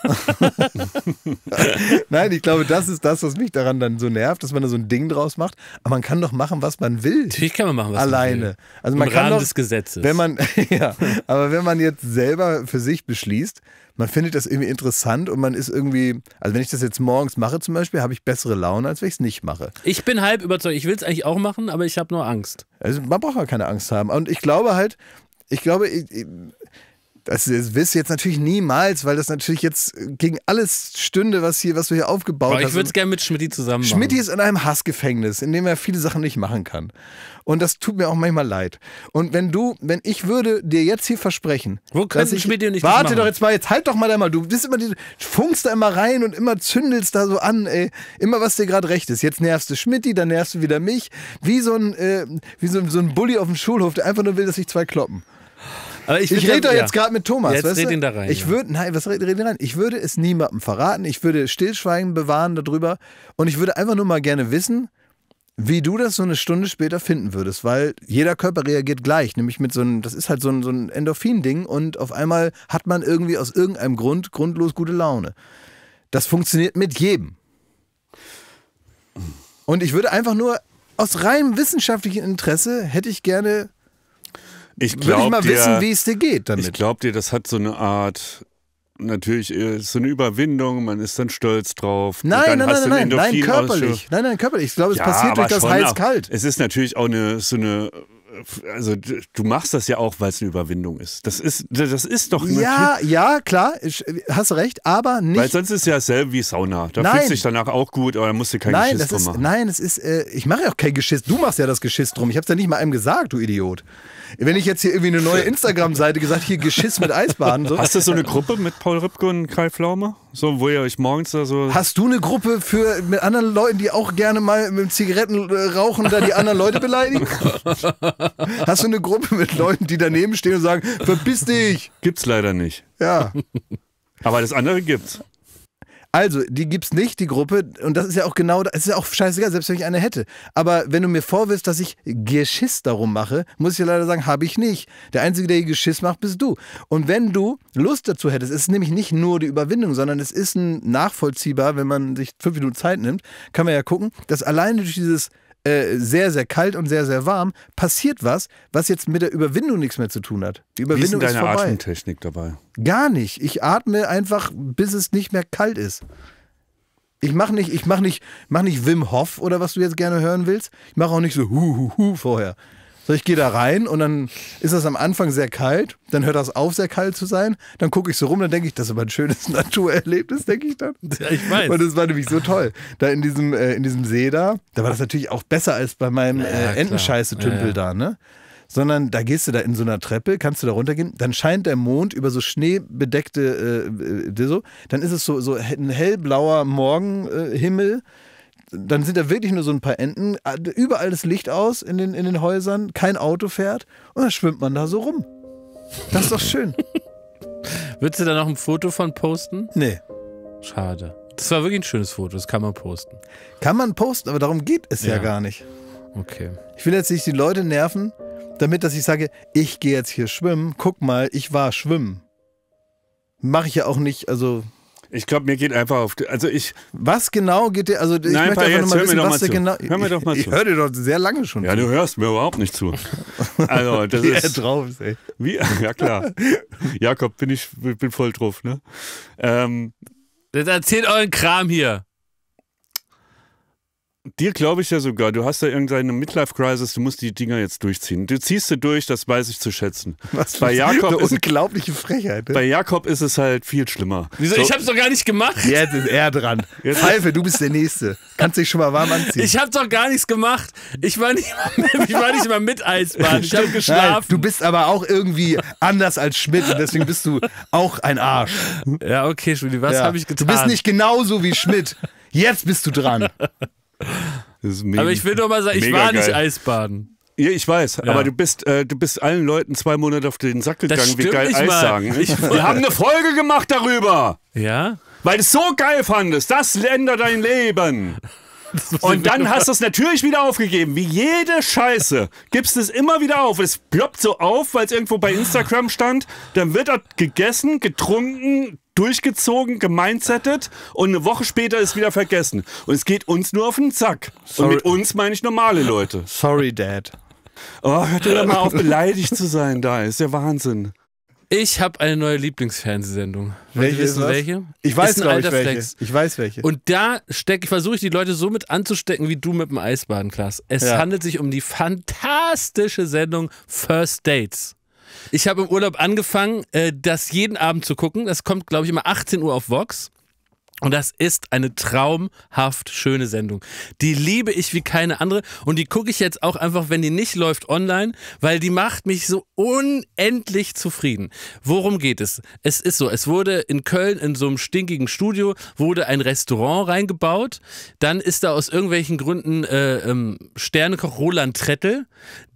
Nein, ich glaube, das ist das, was mich daran dann so nervt, dass man da so ein Ding draus macht. Aber man kann doch machen, was man will. Natürlich kann man machen, was Alleine. man will. Also man Im kann doch, des Gesetzes. Wenn man, ja, aber wenn man jetzt selber für sich beschließt, man findet das irgendwie interessant und man ist irgendwie, also wenn ich das jetzt morgens mache zum Beispiel, habe ich bessere Laune, als wenn ich es nicht mache. Ich bin halb überzeugt. Ich will es eigentlich auch machen, aber ich habe nur Angst. Also man braucht ja halt keine Angst haben. Und ich glaube halt, ich glaube, das, das wirst du jetzt natürlich niemals, weil das natürlich jetzt gegen alles stünde, was, hier, was du hier aufgebaut Aber hast. Ich würde es gerne mit Schmidti zusammen machen. Schmidti ist in einem Hassgefängnis, in dem er viele Sachen nicht machen kann. Und das tut mir auch manchmal leid. Und wenn du, wenn ich würde dir jetzt hier versprechen, wo dass ich, Schmidti und ich Warte doch jetzt mal, jetzt halt doch mal da mal. Du bist immer, die, funkst da immer rein und immer zündelst da so an, ey. Immer was dir gerade recht ist. Jetzt nervst du Schmidti, dann nervst du wieder mich. Wie so ein, äh, wie so, so ein Bully auf dem Schulhof, der einfach nur will, dass sich zwei kloppen ich, ich rede doch jetzt ja. gerade mit Thomas. Jetzt red ihn da rein. Ich würde, nein, was rede red ihn rein? Ich würde es niemandem verraten. Ich würde Stillschweigen bewahren darüber. Und ich würde einfach nur mal gerne wissen, wie du das so eine Stunde später finden würdest, weil jeder Körper reagiert gleich, nämlich mit so einem, das ist halt so ein, so ein Endorphin-Ding und auf einmal hat man irgendwie aus irgendeinem Grund grundlos gute Laune. Das funktioniert mit jedem. Und ich würde einfach nur aus reinem wissenschaftlichen Interesse hätte ich gerne ich glaube mal dir, wissen, wie es dir geht damit. Ich glaube dir, das hat so eine Art natürlich ist äh, so eine Überwindung, man ist dann stolz drauf. Nein, nein, nein, nein, nein, körperlich. Nein, nein, körperlich. Ich glaube, es ja, passiert durch das heiß-kalt. Es ist natürlich auch eine, so eine also du machst das ja auch, weil es eine Überwindung ist. Das ist, das ist doch ja, ja, klar, ich, äh, hast recht, aber nicht. Weil sonst ist es ja dasselbe wie Sauna. Da nein. fühlst du dich danach auch gut, aber da musst du kein nein, Geschiss drum ist, machen. Nein, es ist, äh, ich mache ja auch kein Geschiss. Du machst ja das Geschiss drum. Ich habe es ja nicht mal einem gesagt, du Idiot. Wenn ich jetzt hier irgendwie eine neue Instagram-Seite gesagt, hier Geschiss mit Eisbaden. So. Hast du so eine Gruppe mit Paul Rübke und Kai Pflaume? So, wo ihr euch morgens da so. Hast du eine Gruppe für mit anderen Leuten, die auch gerne mal mit Zigaretten äh, rauchen und da die anderen Leute beleidigen? Hast du eine Gruppe mit Leuten, die daneben stehen und sagen, verbiss dich? Gibt's leider nicht. Ja. Aber das andere gibt's. Also, die gibt's nicht, die Gruppe. Und das ist ja auch genau, das ist ja auch scheißegal, selbst wenn ich eine hätte. Aber wenn du mir vorwirfst, dass ich Geschiss darum mache, muss ich ja leider sagen, habe ich nicht. Der Einzige, der Geschiss macht, bist du. Und wenn du Lust dazu hättest, ist es nämlich nicht nur die Überwindung, sondern es ist ein nachvollziehbar, wenn man sich fünf Minuten Zeit nimmt, kann man ja gucken, dass alleine durch dieses äh, sehr, sehr kalt und sehr, sehr warm, passiert was, was jetzt mit der Überwindung nichts mehr zu tun hat. Die Überwindung Wie ist, denn deine ist vorbei. Atemtechnik dabei? Gar nicht. Ich atme einfach, bis es nicht mehr kalt ist. Ich mache nicht, ich mach nicht, mach nicht Wim Hof oder was du jetzt gerne hören willst. Ich mache auch nicht so hu hu hu vorher. So, ich gehe da rein und dann ist das am Anfang sehr kalt, dann hört das auf, sehr kalt zu sein. Dann gucke ich so rum, dann denke ich, das ist aber ein schönes Naturerlebnis, denke ich dann. Ja, ich weiß. Und das war nämlich so toll. Da in diesem, äh, in diesem See da, da war das natürlich auch besser als bei meinem ja, äh, Entenscheiße-Tümpel ja, da, ne? sondern da gehst du da in so einer Treppe, kannst du da runtergehen, dann scheint der Mond über so schneebedeckte äh, äh so, dann ist es so, so ein hellblauer Morgenhimmel, äh, dann sind da wirklich nur so ein paar Enten, ah, überall das Licht aus in den, in den Häusern, kein Auto fährt und dann schwimmt man da so rum. Das ist doch schön. Würdest du da noch ein Foto von posten? Nee. Schade. Das war wirklich ein schönes Foto, das kann man posten. Kann man posten, aber darum geht es ja, ja gar nicht. Okay. Ich will jetzt nicht die Leute nerven, damit dass ich sage, ich gehe jetzt hier schwimmen, guck mal, ich war schwimmen. Mache ich ja auch nicht, also ich glaube, mir geht einfach auf. Also ich. Was genau geht dir? Also ich Nein, möchte einfach nochmal wissen, was dir genau. Hör mir doch mal ich, zu. Ich höre dir doch sehr lange schon. Ja, zu. du hörst mir überhaupt nicht zu. Also das wie ist. Er drauf ist, ey. Wie? Ja klar. Jakob, bin ich bin voll drauf, ne? Ähm, Jetzt erzählt euren Kram hier. Dir glaube ich ja sogar, du hast da irgendeine Midlife-Crisis, du musst die Dinger jetzt durchziehen. Du ziehst sie durch, das weiß ich zu schätzen. Was bei Jakob eine unglaubliche Frechheit. Ne? Bei Jakob ist es halt viel schlimmer. Wieso? So. Ich es doch gar nicht gemacht. Jetzt ist er dran. Pfeife, du bist der Nächste. Kannst dich schon mal warm anziehen. Ich habe doch gar nichts gemacht. Ich war nicht, ich war nicht mal mit Eisbahn. Ich hab geschlafen. Nein, du bist aber auch irgendwie anders als Schmidt und deswegen bist du auch ein Arsch. Ja, okay, Schmidt, was ja. habe ich getan? Du bist nicht genauso wie Schmidt. Jetzt bist du dran aber ich will nur mal sagen, ich war geil. nicht Eisbaden. Ja, ich weiß, ja. aber du bist, äh, du bist allen Leuten zwei Monate auf den Sack gegangen, wie geil Eis mal. sagen. Ich Wir haben eine Folge gemacht darüber. Ja? Weil du es so geil fandest. Das ändert dein Leben. Und dann hast du es natürlich wieder aufgegeben. Wie jede Scheiße gibst es immer wieder auf. Es ploppt so auf, weil es irgendwo bei Instagram stand. Dann wird das gegessen, getrunken, durchgezogen, gemindsettet und eine Woche später ist wieder vergessen. Und es geht uns nur auf den Zack. Sorry. Und mit uns meine ich normale Leute. Sorry, Dad. Oh, hört ihr doch mal auf, beleidigt zu sein da. Ist ja Wahnsinn. Ich habe eine neue Lieblingsfernsehsendung. Welche ist das? welche? Ich weiß, glaube ich, welche. Ich weiß, welche. Und da stecke, versuche ich die Leute so mit anzustecken, wie du mit dem Eisbaden, Klaas. Es ja. handelt sich um die fantastische Sendung First Dates. Ich habe im Urlaub angefangen, äh, das jeden Abend zu gucken. Das kommt, glaube ich, immer 18 Uhr auf Vox. Und das ist eine traumhaft schöne Sendung. Die liebe ich wie keine andere und die gucke ich jetzt auch einfach, wenn die nicht läuft, online, weil die macht mich so unendlich zufrieden. Worum geht es? Es ist so, es wurde in Köln in so einem stinkigen Studio, wurde ein Restaurant reingebaut, dann ist da aus irgendwelchen Gründen äh, ähm, Sternekoch Roland Trettel,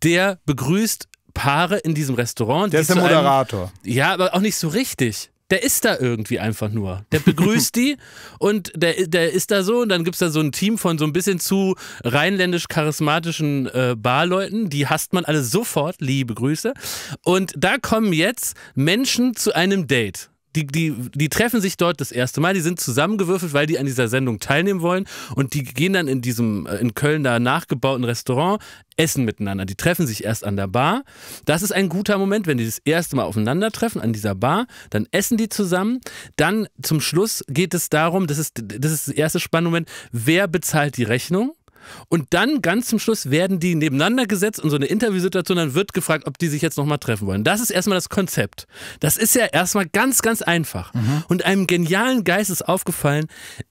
der begrüßt Paare in diesem Restaurant. Der ist der Moderator. Einem, ja, aber auch nicht so richtig der ist da irgendwie einfach nur. Der begrüßt die und der, der ist da so und dann gibt es da so ein Team von so ein bisschen zu rheinländisch-charismatischen äh, Barleuten, die hasst man alle sofort, liebe Grüße. Und da kommen jetzt Menschen zu einem Date die, die, die treffen sich dort das erste Mal, die sind zusammengewürfelt, weil die an dieser Sendung teilnehmen wollen und die gehen dann in diesem äh, in Köln da nachgebauten Restaurant, essen miteinander. Die treffen sich erst an der Bar. Das ist ein guter Moment, wenn die das erste Mal aufeinandertreffen an dieser Bar, dann essen die zusammen. Dann zum Schluss geht es darum, das ist das, ist das erste spannende Moment, wer bezahlt die Rechnung? Und dann ganz zum Schluss werden die nebeneinander gesetzt und so eine Interviewsituation, dann wird gefragt, ob die sich jetzt nochmal treffen wollen. Das ist erstmal das Konzept. Das ist ja erstmal ganz, ganz einfach. Mhm. Und einem genialen Geist ist aufgefallen,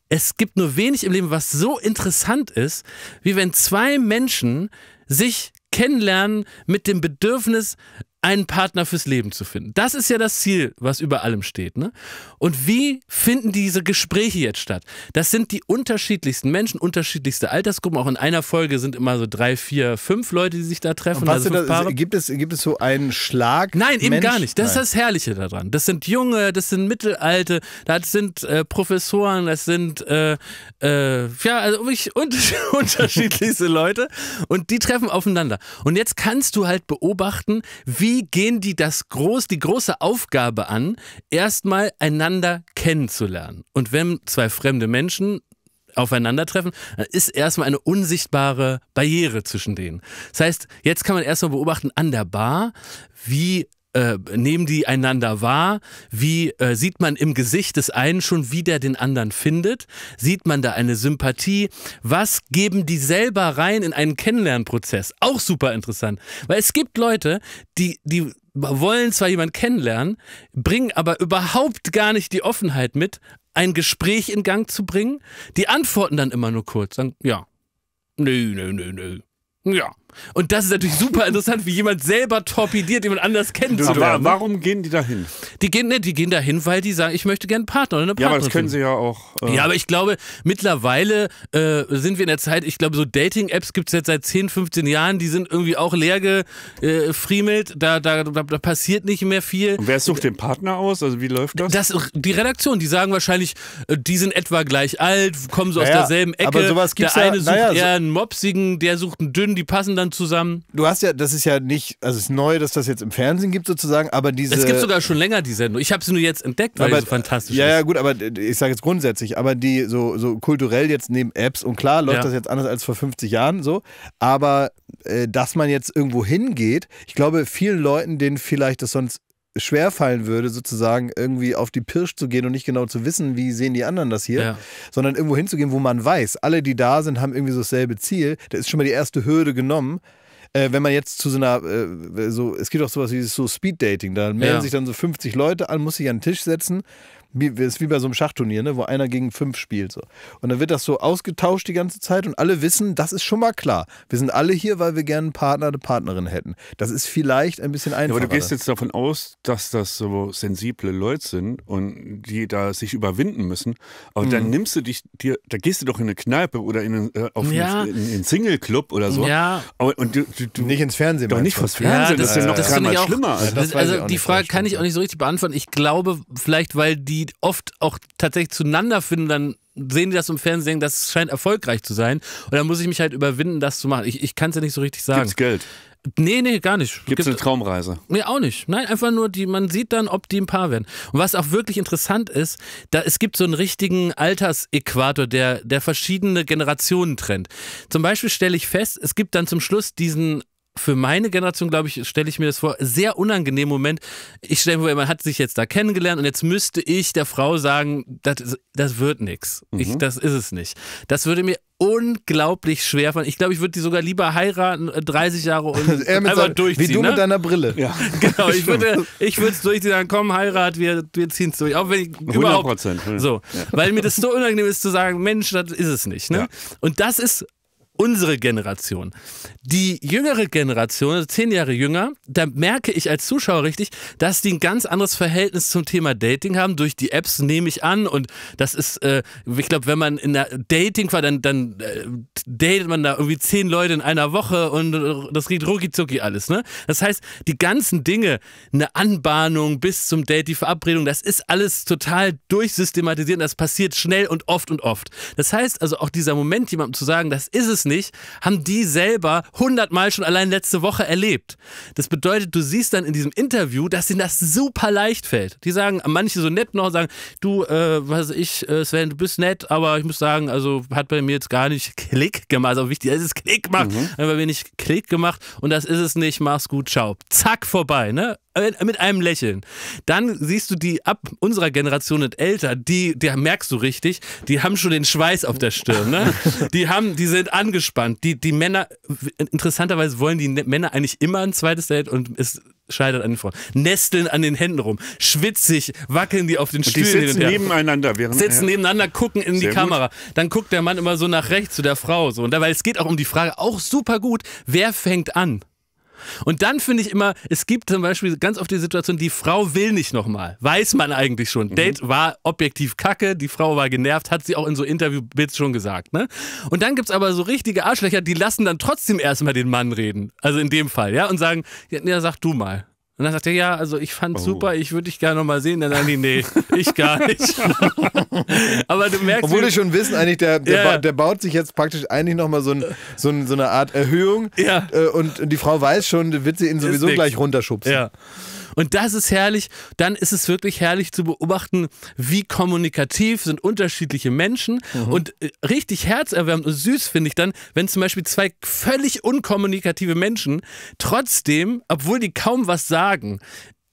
es gibt nur wenig im Leben, was so interessant ist, wie wenn zwei Menschen sich kennenlernen mit dem Bedürfnis, einen Partner fürs Leben zu finden. Das ist ja das Ziel, was über allem steht. Ne? Und wie finden diese Gespräche jetzt statt? Das sind die unterschiedlichsten Menschen, unterschiedlichste Altersgruppen. Auch in einer Folge sind immer so drei, vier, fünf Leute, die sich da treffen. Also da, gibt, es, gibt es so einen Schlag? Nein, eben gar nicht. Das Nein. ist das Herrliche daran. Das sind Junge, das sind Mittelalte, das sind äh, Professoren, das sind äh, äh, ja, also wirklich unterschiedlichste Leute. Und die treffen aufeinander. Und jetzt kannst du halt beobachten, wie wie gehen die das groß, die große Aufgabe an, erstmal einander kennenzulernen? Und wenn zwei fremde Menschen aufeinandertreffen, dann ist erstmal eine unsichtbare Barriere zwischen denen. Das heißt, jetzt kann man erstmal beobachten an der Bar, wie äh, nehmen die einander wahr? Wie äh, sieht man im Gesicht des einen schon, wie der den anderen findet? Sieht man da eine Sympathie? Was geben die selber rein in einen Kennenlernprozess? Auch super interessant. Weil es gibt Leute, die, die wollen zwar jemanden kennenlernen, bringen aber überhaupt gar nicht die Offenheit mit, ein Gespräch in Gang zu bringen. Die antworten dann immer nur kurz, sagen, ja, nö, nö, nö, nö, ja. Und das ist natürlich super interessant, wie jemand selber torpediert, jemand anders kennenzulernen. Warum gehen die dahin? Die gehen, ne, die gehen dahin, weil die sagen, ich möchte gerne einen Partner oder eine Partnerin. Ja, aber das können sie ja auch. Äh ja, aber ich glaube, mittlerweile äh, sind wir in der Zeit, ich glaube, so Dating-Apps gibt es jetzt seit 10, 15 Jahren, die sind irgendwie auch leer äh, gefriemelt, da, da, da, da, passiert nicht mehr viel. Und wer sucht den Partner aus? Also wie läuft das? das die Redaktion, die sagen wahrscheinlich, äh, die sind etwa gleich alt, kommen so naja, aus derselben Ecke. Aber sowas gibt's der eine ja, naja, sucht eher einen mopsigen, der sucht einen dünnen, die passen dann Kindern zusammen. Du hast ja, das ist ja nicht, also es ist neu, dass das jetzt im Fernsehen gibt sozusagen, aber diese. Es gibt sogar schon länger die Sendung. Ich habe sie nur jetzt entdeckt, weil aber, sie so fantastisch ja, ist. Ja, gut, aber ich sage jetzt grundsätzlich, aber die so, so kulturell jetzt neben Apps und klar läuft ja. das jetzt anders als vor 50 Jahren so, aber äh, dass man jetzt irgendwo hingeht, ich glaube, vielen Leuten, denen vielleicht das sonst schwerfallen würde, sozusagen irgendwie auf die Pirsch zu gehen und nicht genau zu wissen, wie sehen die anderen das hier, ja. sondern irgendwo hinzugehen, wo man weiß, alle, die da sind, haben irgendwie so dasselbe Ziel. Da ist schon mal die erste Hürde genommen. Äh, wenn man jetzt zu so einer, äh, so, es gibt auch sowas wie so Speed Dating, da melden ja. sich dann so 50 Leute an, muss sich an den Tisch setzen wie, ist wie bei so einem Schachturnier, ne? wo einer gegen fünf spielt. So. Und dann wird das so ausgetauscht die ganze Zeit und alle wissen, das ist schon mal klar. Wir sind alle hier, weil wir gerne einen Partner, eine Partnerin hätten. Das ist vielleicht ein bisschen einfacher. Ja, aber du gehst ne? jetzt davon aus, dass das so sensible Leute sind und die da sich überwinden müssen. Aber mhm. dann nimmst du dich, dir, da gehst du doch in eine Kneipe oder in einen, äh, auf ja. einen, Single-Club oder so. Ja. Aber, und du, du, du, nicht ins Fernsehen. Doch nicht fürs Fernsehen. Ja, das, das ist ja noch das dreimal schlimmer. also, also die Frage kann ich auch nicht so richtig beantworten. Ich glaube, vielleicht, weil die die oft auch tatsächlich zueinander finden, dann sehen die das im Fernsehen, denken, das scheint erfolgreich zu sein. Und dann muss ich mich halt überwinden, das zu machen. Ich, ich kann es ja nicht so richtig sagen. Gibt's Geld? Nee, nee, gar nicht. Gibt's Gibt, eine Traumreise? Nee, auch nicht. Nein, einfach nur, die, man sieht dann, ob die ein Paar werden. Und was auch wirklich interessant ist, da, es gibt so einen richtigen Altersäquator, der, der verschiedene Generationen trennt. Zum Beispiel stelle ich fest, es gibt dann zum Schluss diesen für meine Generation, glaube ich, stelle ich mir das vor, sehr unangenehm Moment. Ich stelle mir vor, man hat sich jetzt da kennengelernt und jetzt müsste ich der Frau sagen, das, das wird nichts. Mhm. Das ist es nicht. Das würde mir unglaublich schwer fallen. Ich glaube, ich würde die sogar lieber heiraten, 30 äh, Jahre und er mit einfach durchziehen. Wie du ne? mit deiner Brille. Ja. Genau, ich würde ich es durchziehen, sagen, komm, heirat, wir, wir ziehen es durch. Auch wenn ich 100%, überhaupt... 100%. So, ja. weil mir das so unangenehm ist zu sagen, Mensch, das ist es nicht. Ne? Ja. Und das ist unsere Generation. Die jüngere Generation, also zehn Jahre jünger, da merke ich als Zuschauer richtig, dass die ein ganz anderes Verhältnis zum Thema Dating haben. Durch die Apps nehme ich an und das ist, äh, ich glaube, wenn man in der Dating war, dann, dann äh, datet man da irgendwie zehn Leute in einer Woche und das geht rucki alles. Ne? Das heißt, die ganzen Dinge, eine Anbahnung bis zum Date, die Verabredung, das ist alles total durchsystematisiert. und Das passiert schnell und oft und oft. Das heißt also auch dieser Moment, jemandem zu sagen, das ist es nicht, haben die selber hundertmal schon allein letzte Woche erlebt. Das bedeutet, du siehst dann in diesem Interview, dass ihnen das super leicht fällt. Die sagen, manche so nett noch, sagen, du, äh, was ich, äh, Sven, du bist nett, aber ich muss sagen, also hat bei mir jetzt gar nicht Klick gemacht. Also wichtig, es ist Klick gemacht, mhm. hat bei mir nicht Klick gemacht und das ist es nicht, mach's gut, ciao. Zack, vorbei, ne? Äh, mit einem Lächeln. Dann siehst du die ab unserer Generation und älter, die, die merkst du richtig, die haben schon den Schweiß auf der Stirn. Ne? Die haben, die sind angespannt. Die, die Männer, interessanterweise wollen die Männer eigentlich immer ein zweites Date und es scheitert an den Frauen. Nesteln an den Händen rum, schwitzig, wackeln die auf den Stühlen. Die sitzen nebeneinander. Während sitzen nebeneinander, gucken in die Kamera. Gut. Dann guckt der Mann immer so nach rechts zu der Frau. So. Und dabei, es geht auch um die Frage, auch super gut, wer fängt an? Und dann finde ich immer, es gibt zum Beispiel ganz oft die Situation, die Frau will nicht nochmal. Weiß man eigentlich schon. Mhm. Date war objektiv kacke, die Frau war genervt, hat sie auch in so Interviewbits schon gesagt. Ne? Und dann gibt es aber so richtige Arschlöcher, die lassen dann trotzdem erstmal den Mann reden. Also in dem Fall, ja, und sagen, ja, sag du mal. Und dann sagt er, ja, also ich fand's oh. super, ich würde dich gerne nochmal sehen. Dann sagen die, nee, ich gar nicht. Aber du merkst. Obwohl du schon wissen, eigentlich, der, der, ja. ba der baut sich jetzt praktisch eigentlich nochmal so, ein, so, ein, so eine Art Erhöhung. Ja. Äh, und die Frau weiß schon, wird sie ihn sowieso gleich runterschubsen. Ja. Und das ist herrlich. Dann ist es wirklich herrlich zu beobachten, wie kommunikativ sind unterschiedliche Menschen. Mhm. Und äh, richtig herzerwärmend und süß finde ich dann, wenn zum Beispiel zwei völlig unkommunikative Menschen trotzdem, obwohl die kaum was sagen,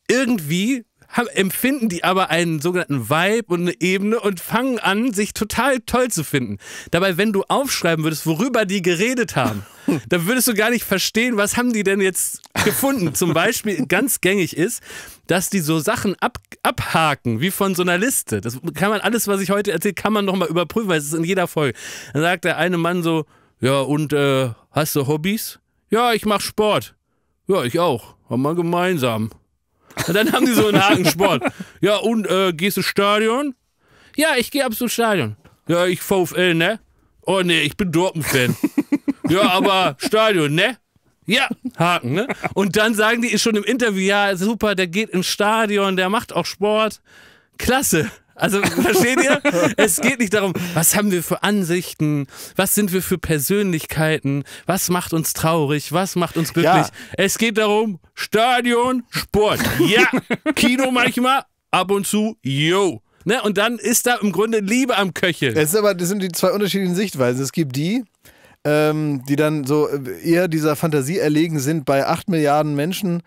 irgendwie haben, empfinden die aber einen sogenannten Vibe und eine Ebene und fangen an, sich total toll zu finden. Dabei, wenn du aufschreiben würdest, worüber die geredet haben, dann würdest du gar nicht verstehen, was haben die denn jetzt gefunden. Zum Beispiel ganz gängig ist, dass die so Sachen ab, abhaken, wie von so einer Liste. Das kann man alles, was ich heute erzähle, kann man nochmal überprüfen, weil es ist in jeder Folge. Dann sagt der eine Mann so, ja und äh, hast du Hobbys? Ja, ich mache Sport. Ja, ich auch. Haben wir gemeinsam. Und dann haben die so einen Haken Sport. Ja, und äh, gehst du Stadion? Ja, ich gehe ab zum Stadion. Ja, ich VfL, ne? Oh ne, ich bin Dortmund-Fan. ja, aber Stadion, ne? Ja, Haken, ne? Und dann sagen die schon im Interview, ja, super, der geht ins Stadion, der macht auch Sport. Klasse. Also, versteht ihr? es geht nicht darum, was haben wir für Ansichten, was sind wir für Persönlichkeiten, was macht uns traurig, was macht uns glücklich. Ja. Es geht darum, Stadion, Sport. Ja, Kino manchmal, ab und zu, yo. Ne? Und dann ist da im Grunde Liebe am Köcheln. Es ist aber, das sind die zwei unterschiedlichen Sichtweisen. Es gibt die, ähm, die dann so äh, eher dieser Fantasie erlegen sind bei acht Milliarden Menschen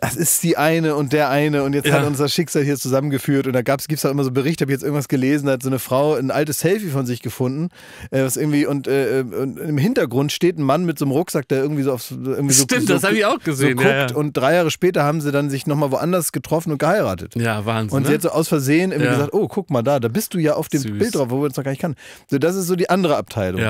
das ist die eine und der eine und jetzt ja. hat unser Schicksal hier zusammengeführt. Und da gibt es halt immer so Berichte, habe jetzt irgendwas gelesen, da hat so eine Frau ein altes Selfie von sich gefunden, äh, was irgendwie, und, äh, und, im Hintergrund steht ein Mann mit so einem Rucksack, der irgendwie so auf irgendwie so, Stimmt, so, das habe ich auch gesehen. So ja, guckt, ja. Und drei Jahre später haben sie dann sich nochmal woanders getroffen und geheiratet. Ja, Wahnsinn. Und sie ne? hat so aus Versehen immer gesagt, oh, guck mal da, da bist du ja auf dem Süß. Bild drauf, wo wir uns noch gar nicht kann. So, das ist so die andere Abteilung.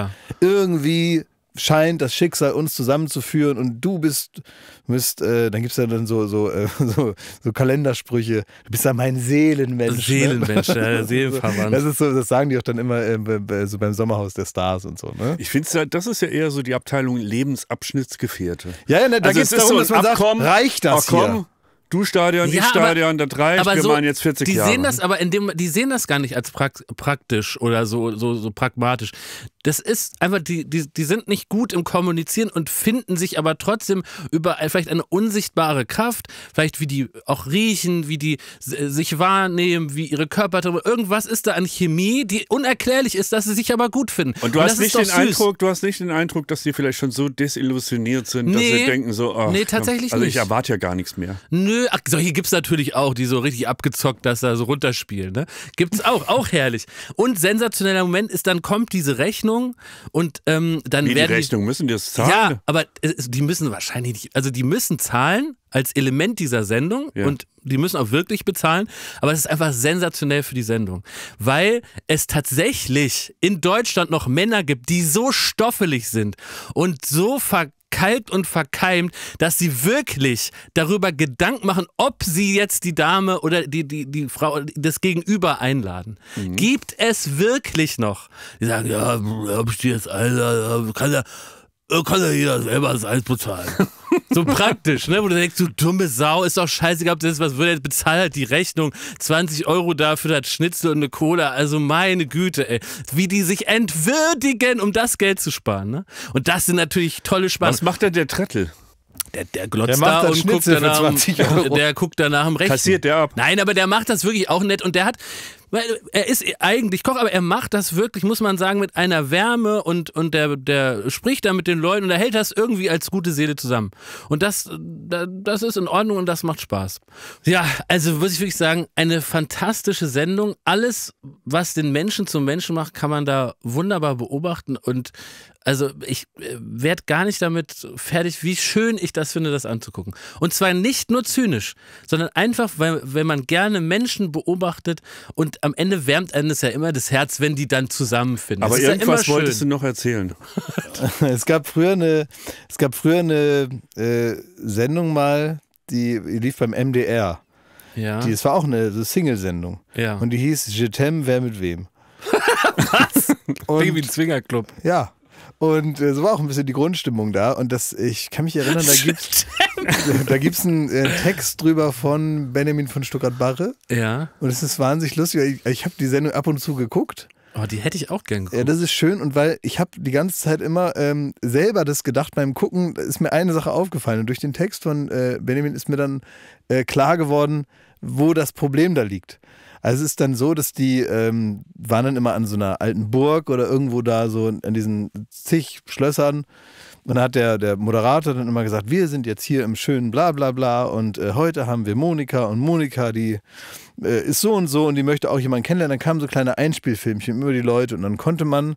Irgendwie scheint das Schicksal uns zusammenzuführen und du bist, müsst, äh, dann gibt es ja dann so, so, äh, so, so, Kalendersprüche, du bist ja mein Seelenmensch. Ne? Seelenmensch, ne? ja, Seelenverwandt. Das ist so, das sagen die auch dann immer ähm, äh, äh, so beim Sommerhaus der Stars und so. Ne? Ich finde, ja, das ist ja eher so die Abteilung Lebensabschnittsgefährte. Ja, ja, ne, da also geht es darum, so dass man Abkommen, sagt, reicht das Abkommen, hier? Du Stadion, ja, die Stadion, das reicht, wir so, machen jetzt 40 die Jahre. Sehen das aber in dem, die sehen das gar nicht als prak praktisch oder so, so, so pragmatisch. Das ist einfach, die, die, die sind nicht gut im Kommunizieren und finden sich aber trotzdem über vielleicht eine unsichtbare Kraft, vielleicht wie die auch riechen, wie die äh, sich wahrnehmen, wie ihre Körper, irgendwas ist da an Chemie, die unerklärlich ist, dass sie sich aber gut finden. Und du und hast nicht den süß. Eindruck, du hast nicht den Eindruck, dass die vielleicht schon so desillusioniert sind, nee, dass sie denken so, oh, nee, tatsächlich also ich nicht. erwarte ja gar nichts mehr. Nö, ach, solche gibt es natürlich auch, die so richtig abgezockt, dass da so runterspielen, ne? es auch, auch herrlich. Und sensationeller Moment ist, dann kommt diese Rechnung Rechnung und ähm, dann Wie, werden. Die Rechnung die, müssen die das zahlen? Ja, aber die müssen wahrscheinlich nicht, also die müssen zahlen als Element dieser Sendung ja. und die müssen auch wirklich bezahlen, aber es ist einfach sensationell für die Sendung, weil es tatsächlich in Deutschland noch Männer gibt, die so stoffelig sind und so ver verkalkt und verkeimt, dass sie wirklich darüber Gedanken machen, ob sie jetzt die Dame oder die, die, die Frau das Gegenüber einladen. Mhm. Gibt es wirklich noch? Die sagen, ja, ob ich die jetzt einlade, äh, kann er. Ja äh, kann ja jeder selber das Eis bezahlen. So praktisch, ne? Wo du denkst, du dumme Sau, ist doch scheißegal, ob das was würde bezahlt halt die Rechnung. 20 Euro dafür das Schnitzel und eine Cola. Also meine Güte, ey. Wie die sich entwürdigen, um das Geld zu sparen, ne? Und das sind natürlich tolle Spaß. Was macht denn der Trettel? Der, der glotzt der da und Schnitzel guckt danach, der guckt danach im Rechnen. Kassiert der ab. Nein, aber der macht das wirklich auch nett und der hat weil er ist eigentlich Koch, aber er macht das wirklich, muss man sagen, mit einer Wärme und, und der, der spricht da mit den Leuten und er hält das irgendwie als gute Seele zusammen. Und das, das ist in Ordnung und das macht Spaß. Ja, also muss ich wirklich sagen, eine fantastische Sendung. Alles, was den Menschen zum Menschen macht, kann man da wunderbar beobachten. Und also ich äh, werde gar nicht damit fertig, wie schön ich das finde, das anzugucken. Und zwar nicht nur zynisch, sondern einfach, weil, wenn man gerne Menschen beobachtet und am Ende wärmt einem das ja immer das Herz, wenn die dann zusammenfinden. Aber irgendwas ja wolltest schön. du noch erzählen. es gab früher eine, es gab früher eine äh, Sendung mal, die lief beim MDR. Ja. Die, es war auch eine so Single-Sendung. Ja. Und die hieß Je t'aime, wer mit wem. Was? Und, Irgendwie ein Zwingerclub. Ja. Und äh, so war auch ein bisschen die Grundstimmung da. Und das, ich kann mich erinnern, da gibt es da gibt es einen äh, Text drüber von Benjamin von Stuttgart-Barre. Ja. Und es ist wahnsinnig lustig. Ich, ich habe die Sendung ab und zu geguckt. Oh, die hätte ich auch gern geguckt. Ja, das ist schön. Und weil ich habe die ganze Zeit immer ähm, selber das gedacht beim Gucken, ist mir eine Sache aufgefallen. Und durch den Text von äh, Benjamin ist mir dann äh, klar geworden, wo das Problem da liegt. Also es ist dann so, dass die ähm, waren dann immer an so einer alten Burg oder irgendwo da so an diesen zig Schlössern und da hat der, der Moderator dann immer gesagt, wir sind jetzt hier im schönen bla bla bla und äh, heute haben wir Monika und Monika, die äh, ist so und so und die möchte auch jemanden kennenlernen. Dann kamen so kleine Einspielfilmchen über die Leute und dann konnte man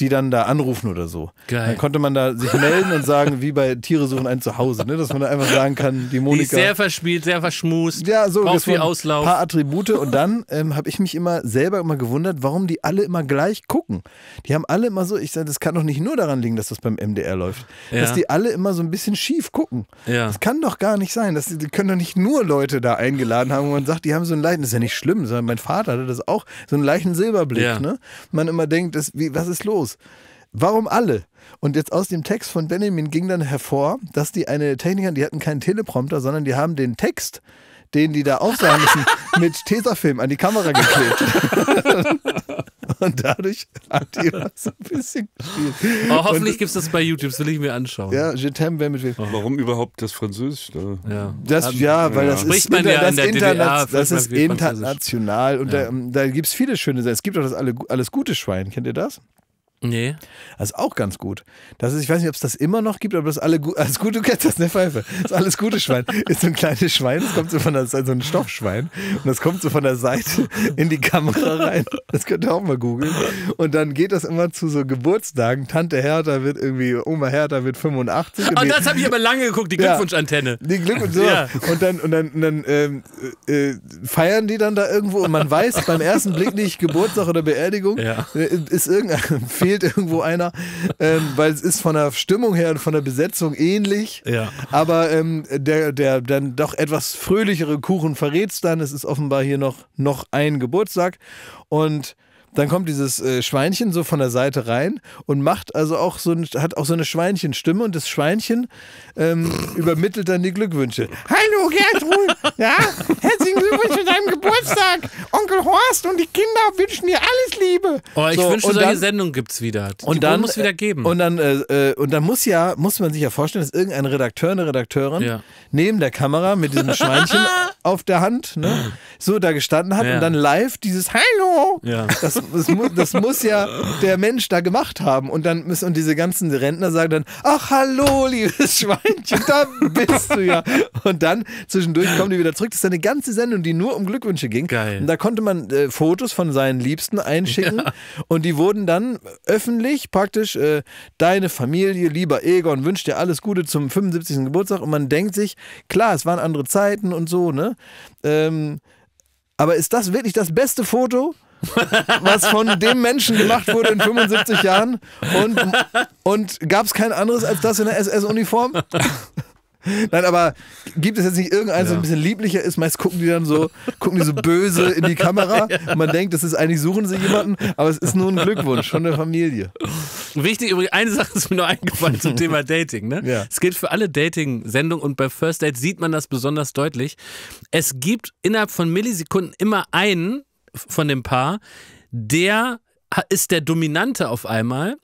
die dann da anrufen oder so. Geil. Dann konnte man da sich melden und sagen, wie bei Tiere suchen ein Zuhause, ne? dass man da einfach sagen kann, die Monika. Die ist sehr verspielt, sehr verschmust. Ja, so braucht viel Auslauf. Ein paar Attribute und dann ähm, habe ich mich immer selber immer gewundert, warum die alle immer gleich gucken. Die haben alle immer so, ich sage, das kann doch nicht nur daran liegen, dass das beim MDR läuft, ja. dass die alle immer so ein bisschen schief gucken. Ja. Das kann doch gar nicht sein. Das die können doch nicht nur Leute da eingeladen haben, wo man sagt, die haben so einen leichten, Das ist ja nicht schlimm, sondern mein Vater hatte das auch, so einen leichten Silberblick. Ja. Ne? Man immer denkt, das, wie, was ist los? Jesus. Warum alle? Und jetzt aus dem Text von Benjamin ging dann hervor, dass die eine Techniker, die hatten keinen Teleprompter, sondern die haben den Text, den die da aufsagen müssen, mit Tesafilm an die Kamera geklebt. Und dadurch hat die immer so ein bisschen gespielt. Oh, hoffentlich gibt es das bei YouTube, das will ich mir anschauen. Ja, Je t'aime, wer mit wem. Warum überhaupt das Französisch? Ne? Ja. Das, ja, weil ja. das ist, inter, ja das, in DDR, das ist international und ja. da, da gibt es viele schöne Sachen. Es gibt auch das Alles Gute Schwein, kennt ihr das? Nee. Das ist auch ganz gut. Das ist, ich weiß nicht, ob es das immer noch gibt, aber das alle gut, alles gut, du kennst das, ne Pfeife. Das ist alles gute Schwein. Ist so ein kleines Schwein, das kommt so von der Seite, so ein Stoffschwein. Und das kommt so von der Seite in die Kamera rein. Das könnt ihr auch mal googeln. Und dann geht das immer zu so Geburtstagen. Tante Hertha wird irgendwie, Oma Hertha wird 85. Und, und oh, das habe ich aber lange geguckt, die Glückwunschantenne. Ja, die Glückwunsch, so. Ja. Und dann, und dann, und dann ähm, äh, äh, feiern die dann da irgendwo und man weiß beim ersten Blick nicht Geburtstag oder Beerdigung. Ja. Äh, ist irgendein Fehler fehlt irgendwo einer, ähm, weil es ist von der Stimmung her und von der Besetzung ähnlich. Ja. Aber ähm, der, der dann doch etwas fröhlichere Kuchen verrät es dann. Es ist offenbar hier noch, noch ein Geburtstag. Und dann kommt dieses äh, Schweinchen so von der Seite rein und macht also auch so ein, hat auch so eine Schweinchenstimme und das Schweinchen ähm, übermittelt dann die Glückwünsche. Hallo Gertrud, ja, herzlichen Glückwunsch zu deinem Geburtstag. Onkel Horst und die Kinder wünschen dir alles Liebe. Oh, ich so, wünsche, solche dann, Sendung es wieder. Die und dann muss wieder geben. Und dann äh, äh, und dann muss ja muss man sich ja vorstellen, dass irgendein Redakteur, eine Redakteurin ja. neben der Kamera mit diesem Schweinchen auf der Hand, ne, so da gestanden hat ja. und dann live dieses Hallo. Ja. Das das, muss, das muss ja der Mensch da gemacht haben. Und dann müssen und diese ganzen Rentner sagen dann, ach hallo, liebes Schweinchen, da bist du ja. Und dann zwischendurch kommen die wieder zurück. Das ist eine ganze Sendung, die nur um Glückwünsche ging. Geil. Und da konnte man äh, Fotos von seinen Liebsten einschicken. Ja. Und die wurden dann öffentlich praktisch, äh, deine Familie, lieber Egon, wünscht dir alles Gute zum 75. Geburtstag. Und man denkt sich, klar, es waren andere Zeiten und so, ne? Ähm, aber ist das wirklich das beste Foto? was von dem Menschen gemacht wurde in 75 Jahren und, und gab es kein anderes als das in der SS-Uniform? Nein, aber gibt es jetzt nicht irgendeins, ja. das ein bisschen lieblicher ist? Meist gucken die dann so, gucken die so böse in die Kamera. Und man denkt, das ist eigentlich, suchen sie jemanden, aber es ist nur ein Glückwunsch von der Familie. Wichtig übrigens, eine Sache ist mir noch eingefallen zum Thema Dating. Ne? Ja. Es gilt für alle Dating-Sendungen und bei First Date sieht man das besonders deutlich. Es gibt innerhalb von Millisekunden immer einen, von dem Paar, der ist der Dominante auf einmal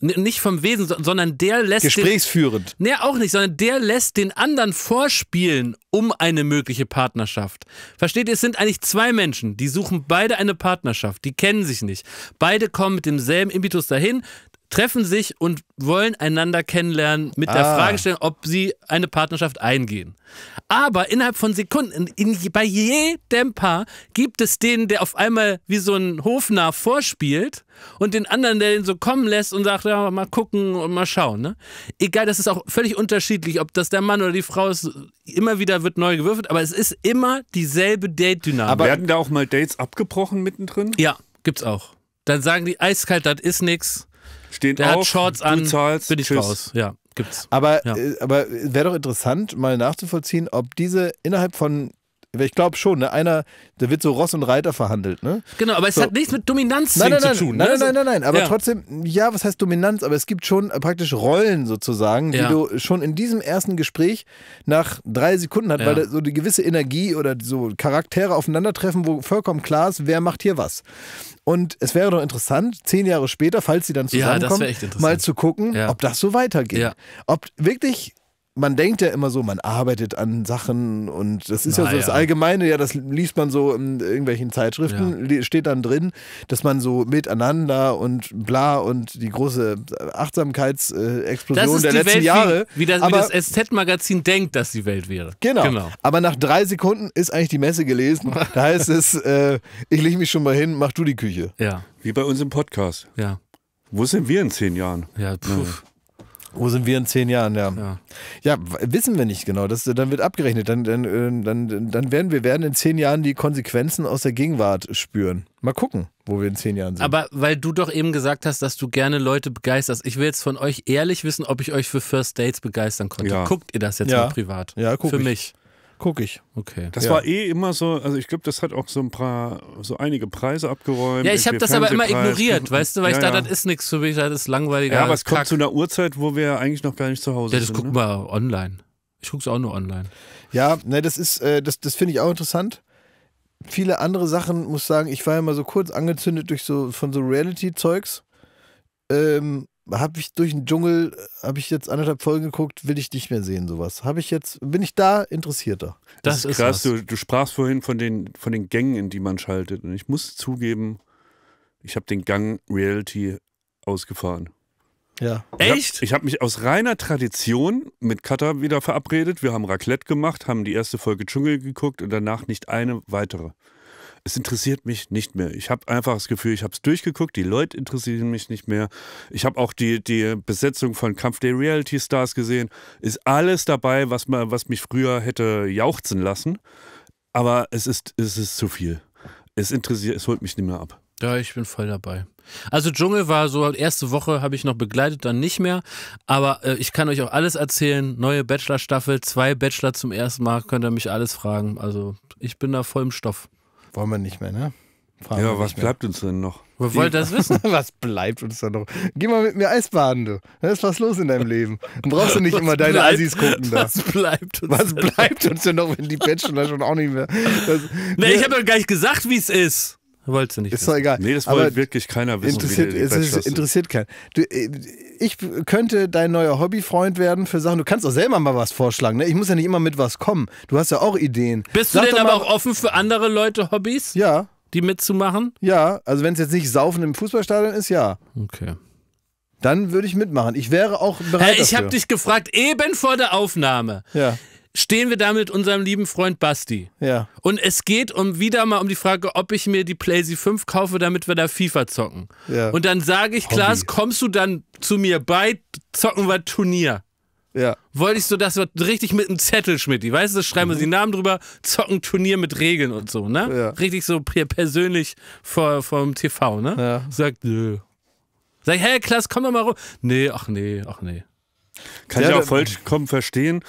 nicht vom Wesen, sondern der lässt. Gesprächsführend. Den, nee, auch nicht, sondern der lässt den anderen vorspielen um eine mögliche Partnerschaft. Versteht ihr, es sind eigentlich zwei Menschen, die suchen beide eine Partnerschaft, die kennen sich nicht. Beide kommen mit demselben Impetus dahin treffen sich und wollen einander kennenlernen mit der ah. Fragestellung, ob sie eine Partnerschaft eingehen. Aber innerhalb von Sekunden, in, in, bei jedem Paar gibt es den, der auf einmal wie so ein Hofnarr vorspielt und den anderen, der den so kommen lässt und sagt, ja, mal gucken und mal schauen. Ne? Egal, das ist auch völlig unterschiedlich, ob das der Mann oder die Frau ist. Immer wieder wird neu gewürfelt, aber es ist immer dieselbe Date-Dynamik. Aber werden da auch mal Dates abgebrochen mittendrin? Ja, gibt's auch. Dann sagen die eiskalt, das ist nichts. Steht Der auf, hat Shorts du an, zahlst, bin ich tschüss. raus. Ja, gibt's. Aber, ja. Äh, aber wäre doch interessant, mal nachzuvollziehen, ob diese innerhalb von ich glaube schon, ne? einer, der wird so Ross und Reiter verhandelt, ne? Genau, aber es so. hat nichts mit Dominanz nein, nein, nein, zu tun. Nein, ne? nein, nein, nein, nein. Aber ja. trotzdem, ja, was heißt Dominanz? Aber es gibt schon praktisch Rollen sozusagen, ja. die du schon in diesem ersten Gespräch nach drei Sekunden hast, ja. weil da so eine gewisse Energie oder so Charaktere aufeinandertreffen, wo vollkommen klar ist, wer macht hier was. Und es wäre doch interessant, zehn Jahre später, falls sie dann zusammenkommen, mal zu gucken, ob das so weitergeht. Ob wirklich man denkt ja immer so, man arbeitet an Sachen und das ist Na ja so das Allgemeine, ja, das liest man so in irgendwelchen Zeitschriften, ja. steht dann drin, dass man so miteinander und bla und die große Achtsamkeitsexplosion äh, der letzten Welt, Jahre. Wie, wie das, aber, das SZ-Magazin denkt, dass die Welt wäre. Genau. genau. Aber nach drei Sekunden ist eigentlich die Messe gelesen. Da heißt es, äh, ich lege mich schon mal hin, mach du die Küche. Ja. Wie bei uns im Podcast. Ja. Wo sind wir in zehn Jahren? Ja, pff. Wo sind wir in zehn Jahren? Ja. ja. ja, wissen wir nicht genau. Das, dann wird abgerechnet. Dann, dann, ähm, dann, dann werden wir werden in zehn Jahren die Konsequenzen aus der Gegenwart spüren. Mal gucken, wo wir in zehn Jahren sind. Aber weil du doch eben gesagt hast, dass du gerne Leute begeisterst. Ich will jetzt von euch ehrlich wissen, ob ich euch für First Dates begeistern konnte. Ja. Guckt ihr das jetzt ja. mal privat? Ja, guck Für ich. mich. Guck ich. Okay. Das ja. war eh immer so, also ich glaube, das hat auch so ein paar, so einige Preise abgeräumt. Ja, ich habe das aber immer ignoriert, weißt du, weil ja, ich ja. da, das ist nichts für mich, das ist langweiliger. Ja, aber es Kack. kommt zu einer Uhrzeit, wo wir eigentlich noch gar nicht zu Hause sind. Ja, das sind, guck ne? mal online. Ich guck's auch nur online. Ja, ne, das ist, äh, das, das finde ich auch interessant. Viele andere Sachen, muss sagen, ich war ja mal so kurz angezündet durch so, von so Reality-Zeugs. Ähm, habe ich durch den Dschungel, habe ich jetzt anderthalb Folgen geguckt, will ich nicht mehr sehen, sowas. Habe ich jetzt, bin ich da interessierter. Das, das ist krass. Du, du, sprachst vorhin von den, von den Gängen, in die man schaltet. Und ich muss zugeben, ich habe den Gang Reality ausgefahren. Ja. Echt? Ich habe hab mich aus reiner Tradition mit Katar wieder verabredet. Wir haben Raclette gemacht, haben die erste Folge Dschungel geguckt und danach nicht eine weitere es interessiert mich nicht mehr. Ich habe einfach das Gefühl, ich habe es durchgeguckt, die Leute interessieren mich nicht mehr. Ich habe auch die, die Besetzung von Kampf der Reality Stars gesehen. Ist alles dabei, was, man, was mich früher hätte jauchzen lassen. Aber es ist, es ist zu viel. Es interessiert, es holt mich nicht mehr ab. Ja, ich bin voll dabei. Also Dschungel war so, erste Woche habe ich noch begleitet, dann nicht mehr. Aber äh, ich kann euch auch alles erzählen. Neue Bachelor-Staffel, zwei Bachelor zum ersten Mal, könnt ihr mich alles fragen. Also ich bin da voll im Stoff. Wollen wir nicht mehr, ne? Fahren ja, was bleibt uns denn noch? Wir wollten das wissen. was bleibt uns denn noch? Geh mal mit mir Eisbaden, du. Da ist was los in deinem Leben. Dann brauchst du nicht was immer bleibt, deine Assis gucken da. Was bleibt uns, was bleibt uns denn noch, wenn die Bachelor schon auch nicht mehr. Das, nee, ich habe doch gar nicht gesagt, wie es ist. Wolltest du nicht. Ist doch egal. Nee, das wollte wirklich keiner wissen. Interessiert, es ist, interessiert keinen. Äh, ich könnte dein neuer Hobbyfreund werden für Sachen. Du kannst auch selber mal was vorschlagen. Ne? Ich muss ja nicht immer mit was kommen. Du hast ja auch Ideen. Bist Sag du denn aber auch offen für andere Leute Hobbys? Ja. Die mitzumachen? Ja. Also, wenn es jetzt nicht Saufen im Fußballstadion ist, ja. Okay. Dann würde ich mitmachen. Ich wäre auch bereit. Äh, ich habe dich gefragt, eben vor der Aufnahme. Ja stehen wir da mit unserem lieben Freund Basti. Ja. Und es geht um wieder mal um die Frage, ob ich mir die PlayStation 5 kaufe, damit wir da FIFA zocken. Ja. Und dann sage ich, Klaas, kommst du dann zu mir bei, zocken wir Turnier. Ja. Wollte ich so, dass wir richtig mit einem Zettel, Schmidti, weißt du, schreiben wir mhm. die Namen drüber, zocken Turnier mit Regeln und so, ne? Ja. Richtig so persönlich vor, vom TV, ne? Ja. Sagt, nö. Sag ich, hey, Klaas, komm doch mal rum. Nee, ach nee, ach nee. Kann ja, ich auch vollkommen verstehen.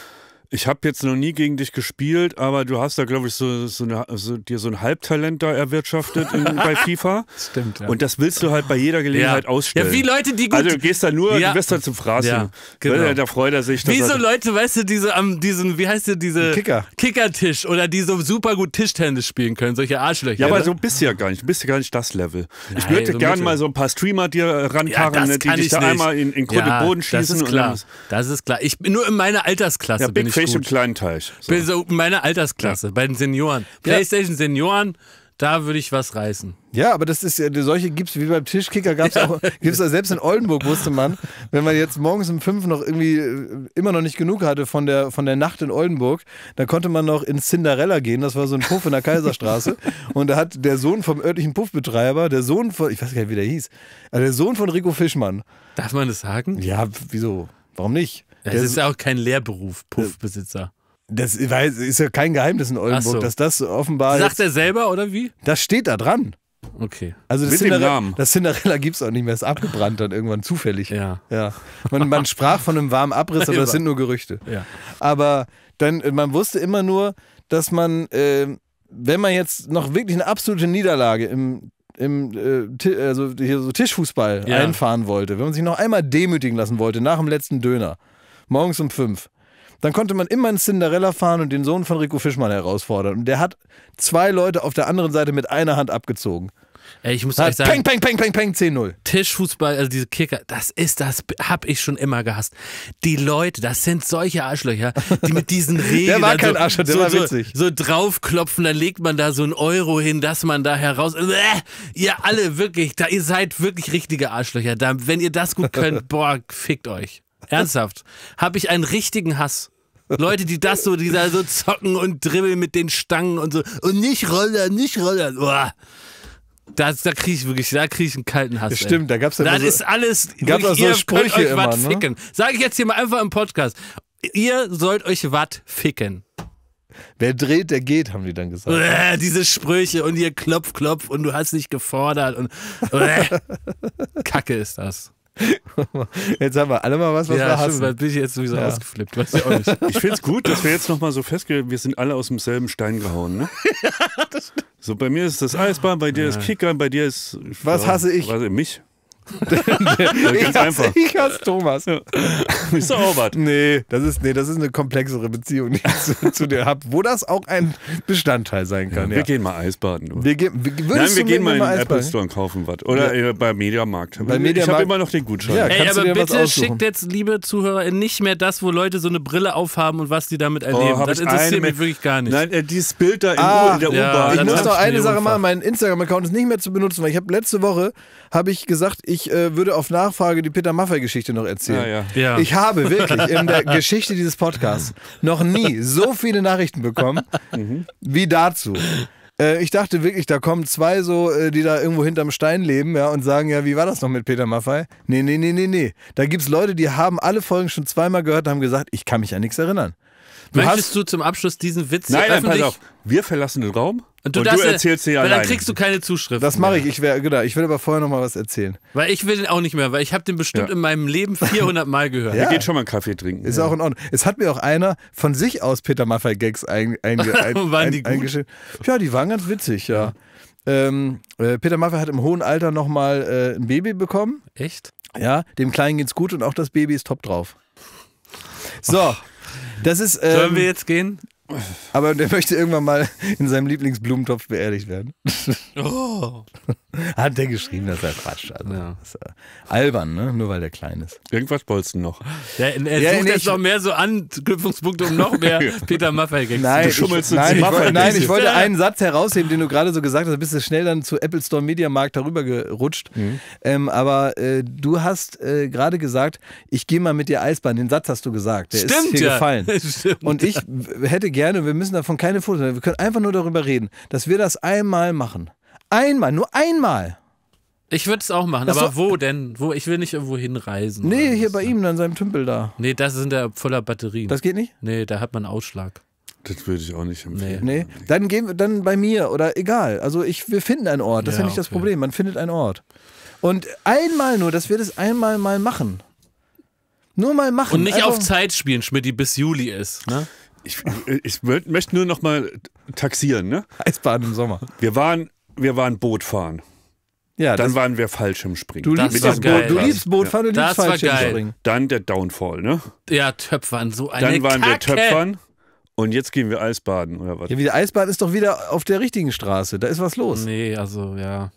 Ich habe jetzt noch nie gegen dich gespielt, aber du hast da, glaube ich, so, so eine, so, dir so ein Halbtalent da erwirtschaftet in, bei FIFA. Stimmt, ja. Und das willst du halt bei jeder Gelegenheit ja. ausstellen. Ja, wie Leute, die gut... Also du gehst da nur, ja. du wirst da zum Fraßen. Ja, ne, genau. Weil, Da freut er sich. Wie so Leute, weißt du, diese am, ähm, diesen, wie heißt der, diese... Kicker. Kickertisch oder die so super gut Tischtennis spielen können, solche Arschlöcher. Ja, aber ne? so bist du ja gar nicht, du bist ja gar nicht das Level. Nein, ich würde so gerne mal so ein paar Streamer dir rankarren, ne, die dich da nicht. einmal in, in Grund Boden schießen. Das ist klar, das ist klar. Ich bin nur in meiner Altersklasse, bin ich Playstation gut. kleinen Teich. So. so meine Altersklasse, ja. bei den Senioren. Playstation Senioren, da würde ich was reißen. Ja, aber das ist ja, solche gibt's wie beim Tischkicker gab's ja. auch, gibt's da selbst in Oldenburg wusste man, wenn man jetzt morgens um fünf noch irgendwie äh, immer noch nicht genug hatte von der, von der Nacht in Oldenburg, da konnte man noch in Cinderella gehen, das war so ein Puff in der Kaiserstraße und da hat der Sohn vom örtlichen Puffbetreiber, der Sohn von, ich weiß gar nicht, wie der hieß, äh, der Sohn von Rico Fischmann. Darf man das sagen? Ja, wieso? Warum nicht? Es ist auch kein Lehrberuf, Puffbesitzer. Das ist ja kein Geheimnis in Oldenburg, so. dass das offenbar. Sagt er selber oder wie? Das steht da dran. Okay. Also das, Mit Cinderella, dem Namen. das Cinderella gibt es auch nicht mehr, ist abgebrannt dann irgendwann zufällig. Ja. ja. Man, man sprach von einem warmen Abriss, aber das sind nur Gerüchte. Ja. Aber dann, man wusste immer nur, dass man, äh, wenn man jetzt noch wirklich eine absolute Niederlage im, im äh, also hier so Tischfußball ja. einfahren wollte, wenn man sich noch einmal demütigen lassen wollte nach dem letzten Döner, morgens um fünf. Dann konnte man immer in Cinderella fahren und den Sohn von Rico Fischmann herausfordern. Und der hat zwei Leute auf der anderen Seite mit einer Hand abgezogen. Ey, ich muss Na, sagen. Peng, peng, peng, peng, peng, 10-0. Tischfußball, also diese Kicker, das ist, das hab ich schon immer gehasst. Die Leute, das sind solche Arschlöcher, die mit diesen Regeln. der war kein so, Arschloch, der so, war witzig. So, so, draufklopfen, dann legt man da so einen Euro hin, dass man da heraus. Äh, ihr alle wirklich, da, ihr seid wirklich richtige Arschlöcher. Da, wenn ihr das gut könnt, boah, fickt euch. Ernsthaft. Habe ich einen richtigen Hass. Leute, die das so, die da so zocken und dribbeln mit den Stangen und so. Und nicht rollern, nicht rollern. Uah. Das, da kriege ich wirklich, da kriege ich einen kalten Hass. Stimmt, ey. da es ja Das so, ist alles, gab wirklich, so ihr Sprüche könnt euch was ne? ficken. Sage ich jetzt hier mal einfach im Podcast. Ihr sollt euch was ficken. Wer dreht, der geht, haben die dann gesagt. Uäh, diese Sprüche und ihr Klopf, Klopf und du hast dich gefordert und Kacke ist das. Jetzt haben wir alle mal was, was ja, wir hassen. Stimmt, bin ich jetzt sowieso ja. ausgeflippt, weiß ich Ich finde es gut, dass wir jetzt nochmal so festgelegt wir sind alle aus demselben Stein gehauen. Ne? so, bei mir ist das Eisbahn, bei dir ja. ist Kickern, bei dir ist... Was hasse ich? Was, mich? Ganz einfach. Ich hasse Thomas. Ja. Ist doch Nee, das ist, eine komplexere Beziehung, die ich zu, zu dir habe, wo das auch ein Bestandteil sein kann. Ja, wir gehen mal Eisbaden. Du. Wir gehen, Nein, wir gehen mal in den Apple Store und kaufen was. Oder ja. Äh, bei Mediamarkt. Bei Media ich habe immer noch den Gutschein. Ja, Ey, aber bitte schickt jetzt, liebe Zuhörer, nicht mehr das, wo Leute so eine Brille aufhaben und was die damit oh, erleben. Oh, das interessiert mich wirklich gar nicht. Nein, äh, dieses Bild da in, ah, in der U-Bahn. ich muss noch eine Sache machen. Mein Instagram-Account ist nicht mehr zu benutzen, weil ich habe letzte Woche gesagt, ich ich äh, würde auf Nachfrage die Peter maffei geschichte noch erzählen. Ah, ja, ja. Ich habe wirklich in der Geschichte dieses Podcasts noch nie so viele Nachrichten bekommen mhm. wie dazu. Äh, ich dachte wirklich, da kommen zwei so, äh, die da irgendwo hinterm Stein leben, ja, und sagen, ja, wie war das noch mit Peter Maffei? Nee, nee, nee, nee, nee. Da gibt es Leute, die haben alle Folgen schon zweimal gehört und haben gesagt, ich kann mich an nichts erinnern. Du Möchtest hast, du zum Abschluss diesen Witz Nein, nein, pass auf. Wir verlassen den Raum und du, und du erzählst dir allein. Dann kriegst du keine Zuschrift. Das mache ich. Ich, wär, genau, ich will aber vorher noch mal was erzählen. Weil ich will den auch nicht mehr, weil ich habe den bestimmt ja. in meinem Leben 400 Mal gehört. Ja. Er geht schon mal einen Kaffee trinken. Ist ja. auch in Ordnung. Es hat mir auch einer von sich aus Peter Maffay Gags ein, ein, waren die ein, Ja, die waren ganz witzig, ja. Ähm, äh, Peter Maffay hat im hohen Alter noch mal äh, ein Baby bekommen. Echt? Ja, dem Kleinen geht's gut und auch das Baby ist top drauf. So, Ach. Das ist, ähm, Sollen wir ähm, jetzt gehen? Aber der möchte irgendwann mal in seinem Lieblingsblumentopf beerdigt werden. Oh. Hat der geschrieben, dass er Quatsch. Also, ja. ist äh, albern, ne? nur weil der klein ist. Irgendwas bolzen noch. Der, er ja, sucht jetzt noch mehr so Anknüpfungspunkte, um noch mehr Peter Maffay zu Nein, ich, nein, ich, wollte, nein ich wollte einen Satz herausheben, den du gerade so gesagt hast. Da bist du schnell dann zu Apple Store Media Markt darüber gerutscht. Mhm. Ähm, aber äh, du hast äh, gerade gesagt, ich gehe mal mit dir Eisbahn. Den Satz hast du gesagt. Der Stimmt, ist dir ja. gefallen. Stimmt, Und ich hätte gerne, wir müssen davon keine Fotos machen. Wir können einfach nur darüber reden, dass wir das einmal machen. Einmal, nur einmal. Ich würde es auch machen, das aber wo denn? Wo? Ich will nicht irgendwo hinreisen. Nee, hier bei ne? ihm, an seinem Tümpel da. Nee, das sind ja voller Batterien. Das geht nicht? Nee, da hat man Ausschlag. Das würde ich auch nicht empfehlen. Nee. nee. Dann gehen wir dann bei mir oder egal. Also ich, wir finden einen Ort. Das ja, ist ja nicht okay. das Problem. Man findet einen Ort. Und einmal nur, dass wir das einmal mal machen. Nur mal machen. Und nicht also auf Zeit spielen, Schmidt, die bis Juli ist. Ne? Ich, ich möchte nur noch mal taxieren, ne? Eisbaden im Sommer. Wir waren, wir waren Boot fahren. Ja, dann waren wir Fallschirmspringen. Du liebst, das Boot, du liebst Bootfahren, du liebst Fallschirmspringen. Dann der Downfall, ne? Ja, Töpfern, so eine Dann waren Kacke. wir Töpfern und jetzt gehen wir Eisbaden, oder was? Ja, wie der Eisbaden ist doch wieder auf der richtigen Straße, da ist was los. Nee, also ja.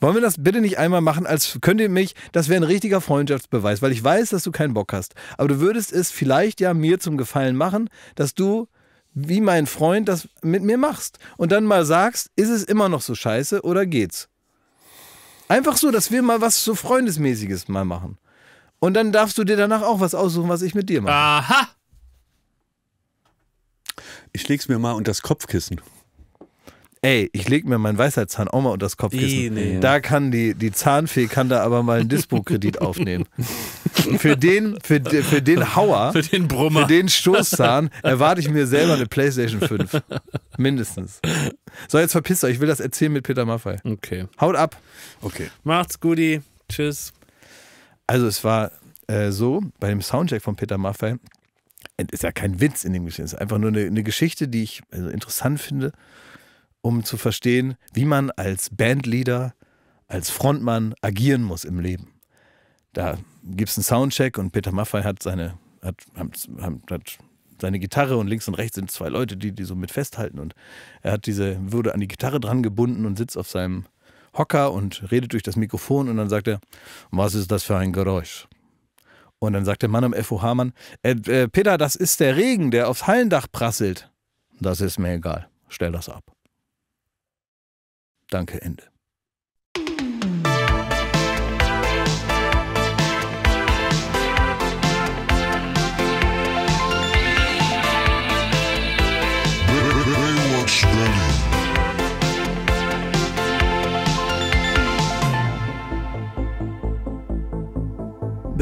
Wollen wir das bitte nicht einmal machen, als könnt ihr mich, das wäre ein richtiger Freundschaftsbeweis, weil ich weiß, dass du keinen Bock hast. Aber du würdest es vielleicht ja mir zum Gefallen machen, dass du wie mein Freund das mit mir machst und dann mal sagst, ist es immer noch so scheiße oder geht's? Einfach so, dass wir mal was so Freundesmäßiges mal machen. Und dann darfst du dir danach auch was aussuchen, was ich mit dir mache. Aha! Ich leg's mir mal unter das Kopfkissen ey, ich leg mir meinen Weisheitszahn auch mal unter das Kopfkissen. Nee, nee, da kann die, die Zahnfee kann da aber mal einen Dispo-Kredit aufnehmen. für den, für, für den Hauer, für den Brummer, für den Stoßzahn erwarte ich mir selber eine Playstation 5. Mindestens. So, jetzt verpisst euch, ich will das erzählen mit Peter Maffei. Okay. Haut ab. Okay. Macht's guti. Tschüss. Also es war äh, so, bei dem Soundcheck von Peter Maffei, ist ja kein Witz in dem Geschichte, es ist einfach nur eine, eine Geschichte, die ich also interessant finde um zu verstehen, wie man als Bandleader, als Frontmann agieren muss im Leben. Da gibt es einen Soundcheck und Peter Maffay hat seine, hat, hat seine Gitarre und links und rechts sind zwei Leute, die die so mit festhalten und er hat diese Würde an die Gitarre dran gebunden und sitzt auf seinem Hocker und redet durch das Mikrofon und dann sagt er, was ist das für ein Geräusch? Und dann sagt der Mann am FOH-Mann, äh, äh, Peter, das ist der Regen, der aufs Hallendach prasselt. Das ist mir egal, stell das ab. Danke, Ende.